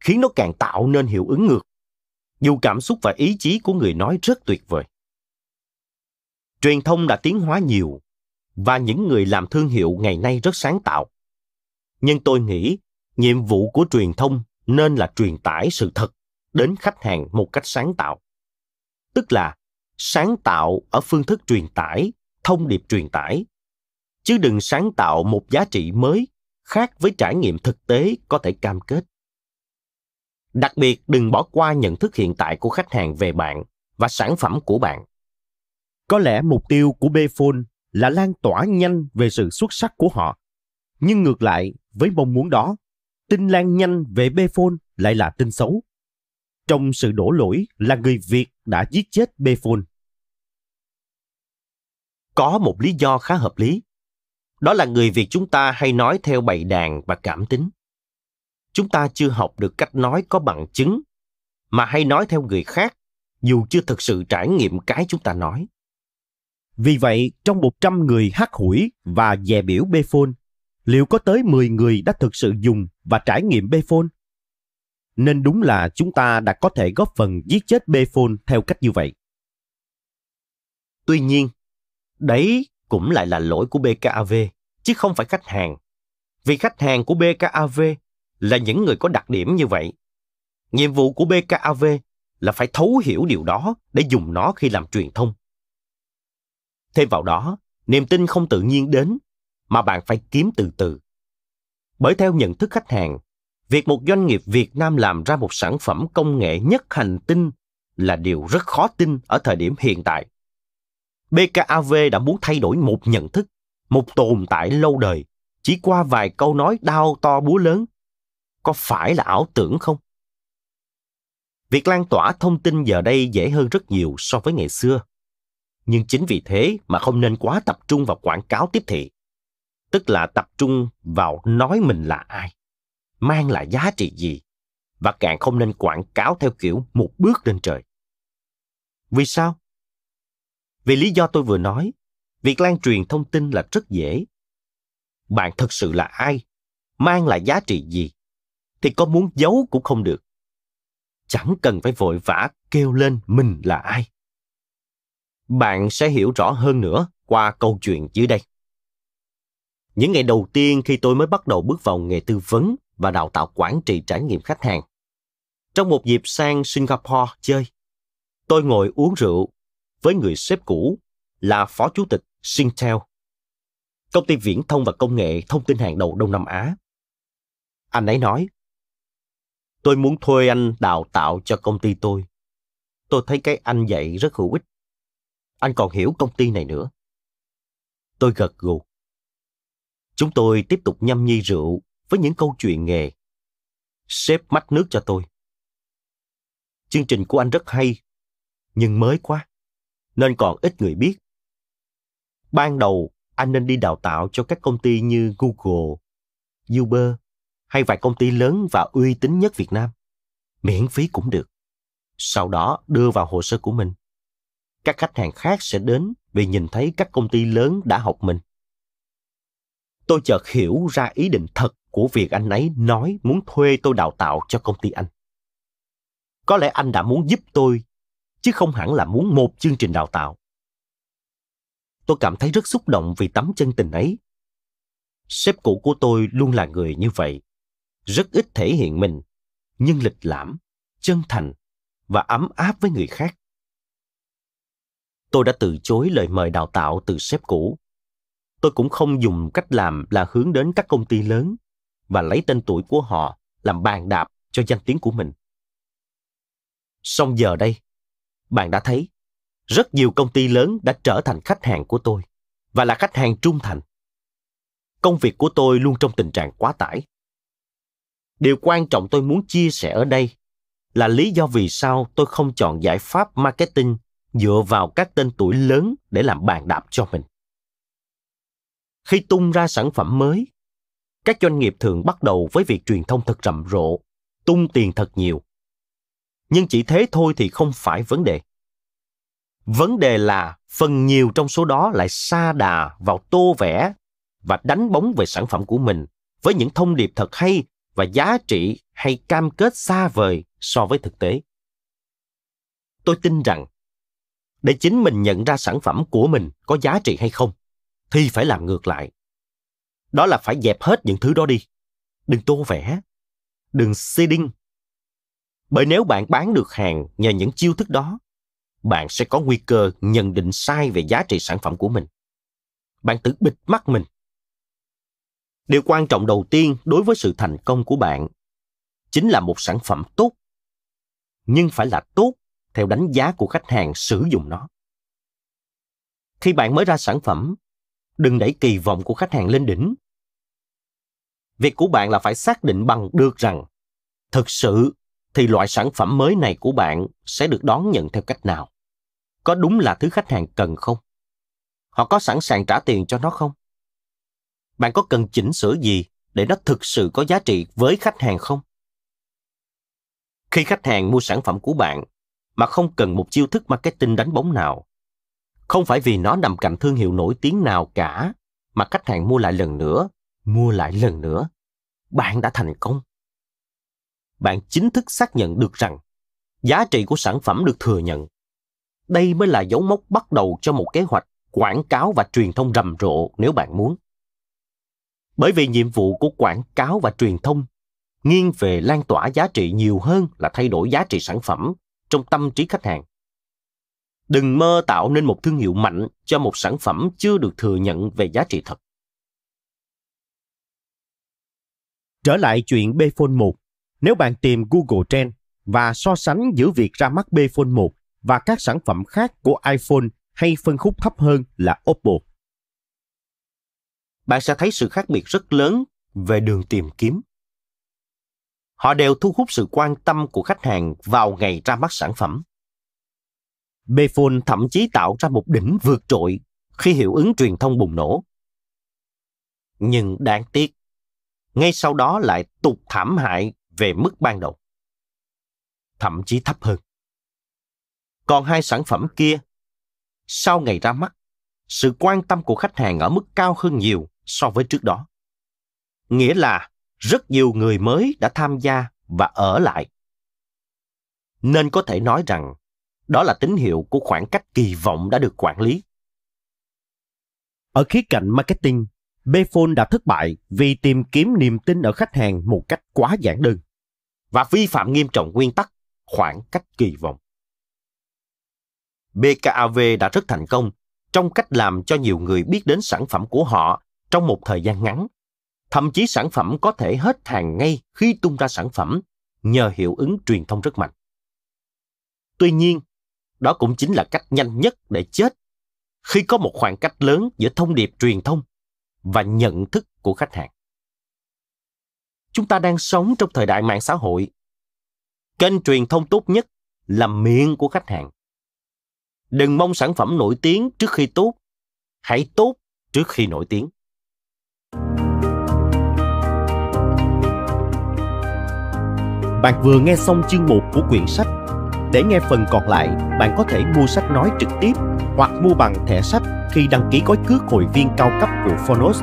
Speaker 1: khiến nó càng tạo nên hiệu ứng ngược, dù cảm xúc và ý chí của người nói rất tuyệt vời. Truyền thông đã tiến hóa nhiều, và những người làm thương hiệu ngày nay rất sáng tạo. Nhưng tôi nghĩ, nhiệm vụ của truyền thông nên là truyền tải sự thật đến khách hàng một cách sáng tạo. Tức là sáng tạo ở phương thức truyền tải, thông điệp truyền tải, chứ đừng sáng tạo một giá trị mới khác với trải nghiệm thực tế có thể cam kết. Đặc biệt đừng bỏ qua nhận thức hiện tại của khách hàng về bạn và sản phẩm của bạn. Có lẽ mục tiêu của Bphone là lan tỏa nhanh về sự xuất sắc của họ. Nhưng ngược lại, với mong muốn đó, tin lan nhanh về Bphone lại là tin xấu. Trong sự đổ lỗi là người Việt đã giết chết Bphone. Có một lý do khá hợp lý. Đó là người Việt chúng ta hay nói theo bậy đàn và cảm tính. Chúng ta chưa học được cách nói có bằng chứng, mà hay nói theo người khác, dù chưa thực sự trải nghiệm cái chúng ta nói. Vì vậy, trong 100 người hát hủi và dè biểu bê phôn, liệu có tới 10 người đã thực sự dùng và trải nghiệm bê phôn? Nên đúng là chúng ta đã có thể góp phần giết chết bê phôn theo cách như vậy. Tuy nhiên, đấy cũng lại là lỗi của BKAV chứ không phải khách hàng. Vì khách hàng của BKAV là những người có đặc điểm như vậy. Nhiệm vụ của BKAV là phải thấu hiểu điều đó để dùng nó khi làm truyền thông. Thêm vào đó, niềm tin không tự nhiên đến, mà bạn phải kiếm từ từ. Bởi theo nhận thức khách hàng, việc một doanh nghiệp Việt Nam làm ra một sản phẩm công nghệ nhất hành tinh là điều rất khó tin ở thời điểm hiện tại. BKAV đã muốn thay đổi một nhận thức một tồn tại lâu đời chỉ qua vài câu nói đau to búa lớn có phải là ảo tưởng không việc lan tỏa thông tin giờ đây dễ hơn rất nhiều so với ngày xưa nhưng chính vì thế mà không nên quá tập trung vào quảng cáo tiếp thị tức là tập trung vào nói mình là ai mang lại giá trị gì và càng không nên quảng cáo theo kiểu một bước lên trời vì sao vì lý do tôi vừa nói việc lan truyền thông tin là rất dễ bạn thật sự là ai mang lại giá trị gì thì có muốn giấu cũng không được chẳng cần phải vội vã kêu lên mình là ai bạn sẽ hiểu rõ hơn nữa qua câu chuyện dưới đây những ngày đầu tiên khi tôi mới bắt đầu bước vào nghề tư vấn và đào tạo quản trị trải nghiệm khách hàng trong một dịp sang singapore chơi tôi ngồi uống rượu với người sếp cũ là phó chủ tịch Singtel, công ty viễn thông và công nghệ thông tin hàng đầu Đông Nam Á. Anh ấy nói, tôi muốn thuê anh đào tạo cho công ty tôi. Tôi thấy cái anh dạy rất hữu ích. Anh còn hiểu công ty này nữa. Tôi gật gù. Chúng tôi tiếp tục nhâm nhi rượu với những câu chuyện nghề. Sếp mắt nước cho tôi. Chương trình của anh rất hay, nhưng mới quá, nên còn ít người biết ban đầu anh nên đi đào tạo cho các công ty như Google, Uber hay vài công ty lớn và uy tín nhất Việt Nam. Miễn phí cũng được. Sau đó đưa vào hồ sơ của mình. Các khách hàng khác sẽ đến vì nhìn thấy các công ty lớn đã học mình. Tôi chợt hiểu ra ý định thật của việc anh ấy nói muốn thuê tôi đào tạo cho công ty anh. Có lẽ anh đã muốn giúp tôi, chứ không hẳn là muốn một chương trình đào tạo tôi cảm thấy rất xúc động vì tấm chân tình ấy. Sếp cũ của tôi luôn là người như vậy, rất ít thể hiện mình, nhưng lịch lãm, chân thành và ấm áp với người khác. Tôi đã từ chối lời mời đào tạo từ sếp cũ. Tôi cũng không dùng cách làm là hướng đến các công ty lớn và lấy tên tuổi của họ làm bàn đạp cho danh tiếng của mình. Song giờ đây, bạn đã thấy, rất nhiều công ty lớn đã trở thành khách hàng của tôi và là khách hàng trung thành công việc của tôi luôn trong tình trạng quá tải điều quan trọng tôi muốn chia sẻ ở đây là lý do vì sao tôi không chọn giải pháp marketing dựa vào các tên tuổi lớn để làm bàn đạp cho mình khi tung ra sản phẩm mới các doanh nghiệp thường bắt đầu với việc truyền thông thật rầm rộ tung tiền thật nhiều nhưng chỉ thế thôi thì không phải vấn đề Vấn đề là phần nhiều trong số đó lại xa đà vào tô vẽ và đánh bóng về sản phẩm của mình với những thông điệp thật hay và giá trị hay cam kết xa vời so với thực tế. Tôi tin rằng để chính mình nhận ra sản phẩm của mình có giá trị hay không thì phải làm ngược lại. Đó là phải dẹp hết những thứ đó đi. Đừng tô vẽ, đừng đinh. Bởi nếu bạn bán được hàng nhờ những chiêu thức đó bạn sẽ có nguy cơ nhận định sai về giá trị sản phẩm của mình bạn tự bịt mắt mình điều quan trọng đầu tiên đối với sự thành công của bạn chính là một sản phẩm tốt nhưng phải là tốt theo đánh giá của khách hàng sử dụng nó khi bạn mới ra sản phẩm đừng đẩy kỳ vọng của khách hàng lên đỉnh việc của bạn là phải xác định bằng được rằng thực sự thì loại sản phẩm mới này của bạn sẽ được đón nhận theo cách nào? Có đúng là thứ khách hàng cần không? Họ có sẵn sàng trả tiền cho nó không? Bạn có cần chỉnh sửa gì để nó thực sự có giá trị với khách hàng không? Khi khách hàng mua sản phẩm của bạn mà không cần một chiêu thức marketing đánh bóng nào, không phải vì nó nằm cạnh thương hiệu nổi tiếng nào cả mà khách hàng mua lại lần nữa, mua lại lần nữa, bạn đã thành công bạn chính thức xác nhận được rằng giá trị của sản phẩm được thừa nhận. Đây mới là dấu mốc bắt đầu cho một kế hoạch quảng cáo và truyền thông rầm rộ nếu bạn muốn. Bởi vì nhiệm vụ của quảng cáo và truyền thông nghiêng về lan tỏa giá trị nhiều hơn là thay đổi giá trị sản phẩm trong tâm trí khách hàng. Đừng mơ tạo nên một thương hiệu mạnh cho một sản phẩm chưa được thừa nhận về giá trị thật. Trở lại chuyện Bphone 1 nếu bạn tìm Google Trend và so sánh giữa việc ra mắt B Phone 1 và các sản phẩm khác của iPhone hay phân khúc thấp hơn là Oppo. Bạn sẽ thấy sự khác biệt rất lớn về đường tìm kiếm. Họ đều thu hút sự quan tâm của khách hàng vào ngày ra mắt sản phẩm. Bphone thậm chí tạo ra một đỉnh vượt trội khi hiệu ứng truyền thông bùng nổ. Nhưng đáng tiếc, ngay sau đó lại tục thảm hại về mức ban đầu, thậm chí thấp hơn. Còn hai sản phẩm kia, sau ngày ra mắt, sự quan tâm của khách hàng ở mức cao hơn nhiều so với trước đó. Nghĩa là rất nhiều người mới đã tham gia và ở lại. Nên có thể nói rằng đó là tín hiệu của khoảng cách kỳ vọng đã được quản lý. Ở khía cạnh marketing, Bphone đã thất bại vì tìm kiếm niềm tin ở khách hàng một cách quá giản đơn và vi phạm nghiêm trọng nguyên tắc khoảng cách kỳ vọng. BKAV đã rất thành công trong cách làm cho nhiều người biết đến sản phẩm của họ trong một thời gian ngắn. Thậm chí sản phẩm có thể hết hàng ngay khi tung ra sản phẩm nhờ hiệu ứng truyền thông rất mạnh. Tuy nhiên, đó cũng chính là cách nhanh nhất để chết khi có một khoảng cách lớn giữa thông điệp truyền thông và nhận thức của khách hàng chúng ta đang sống trong thời đại mạng xã hội. Kênh truyền thông tốt nhất là miệng của khách hàng. Đừng mong sản phẩm nổi tiếng trước khi tốt, hãy tốt trước khi nổi tiếng. Bạn vừa nghe xong chương 1 của quyển sách. Để nghe phần còn lại, bạn có thể mua sách nói trực tiếp hoặc mua bằng thẻ sách khi đăng ký gói cước hội viên cao cấp của Phonos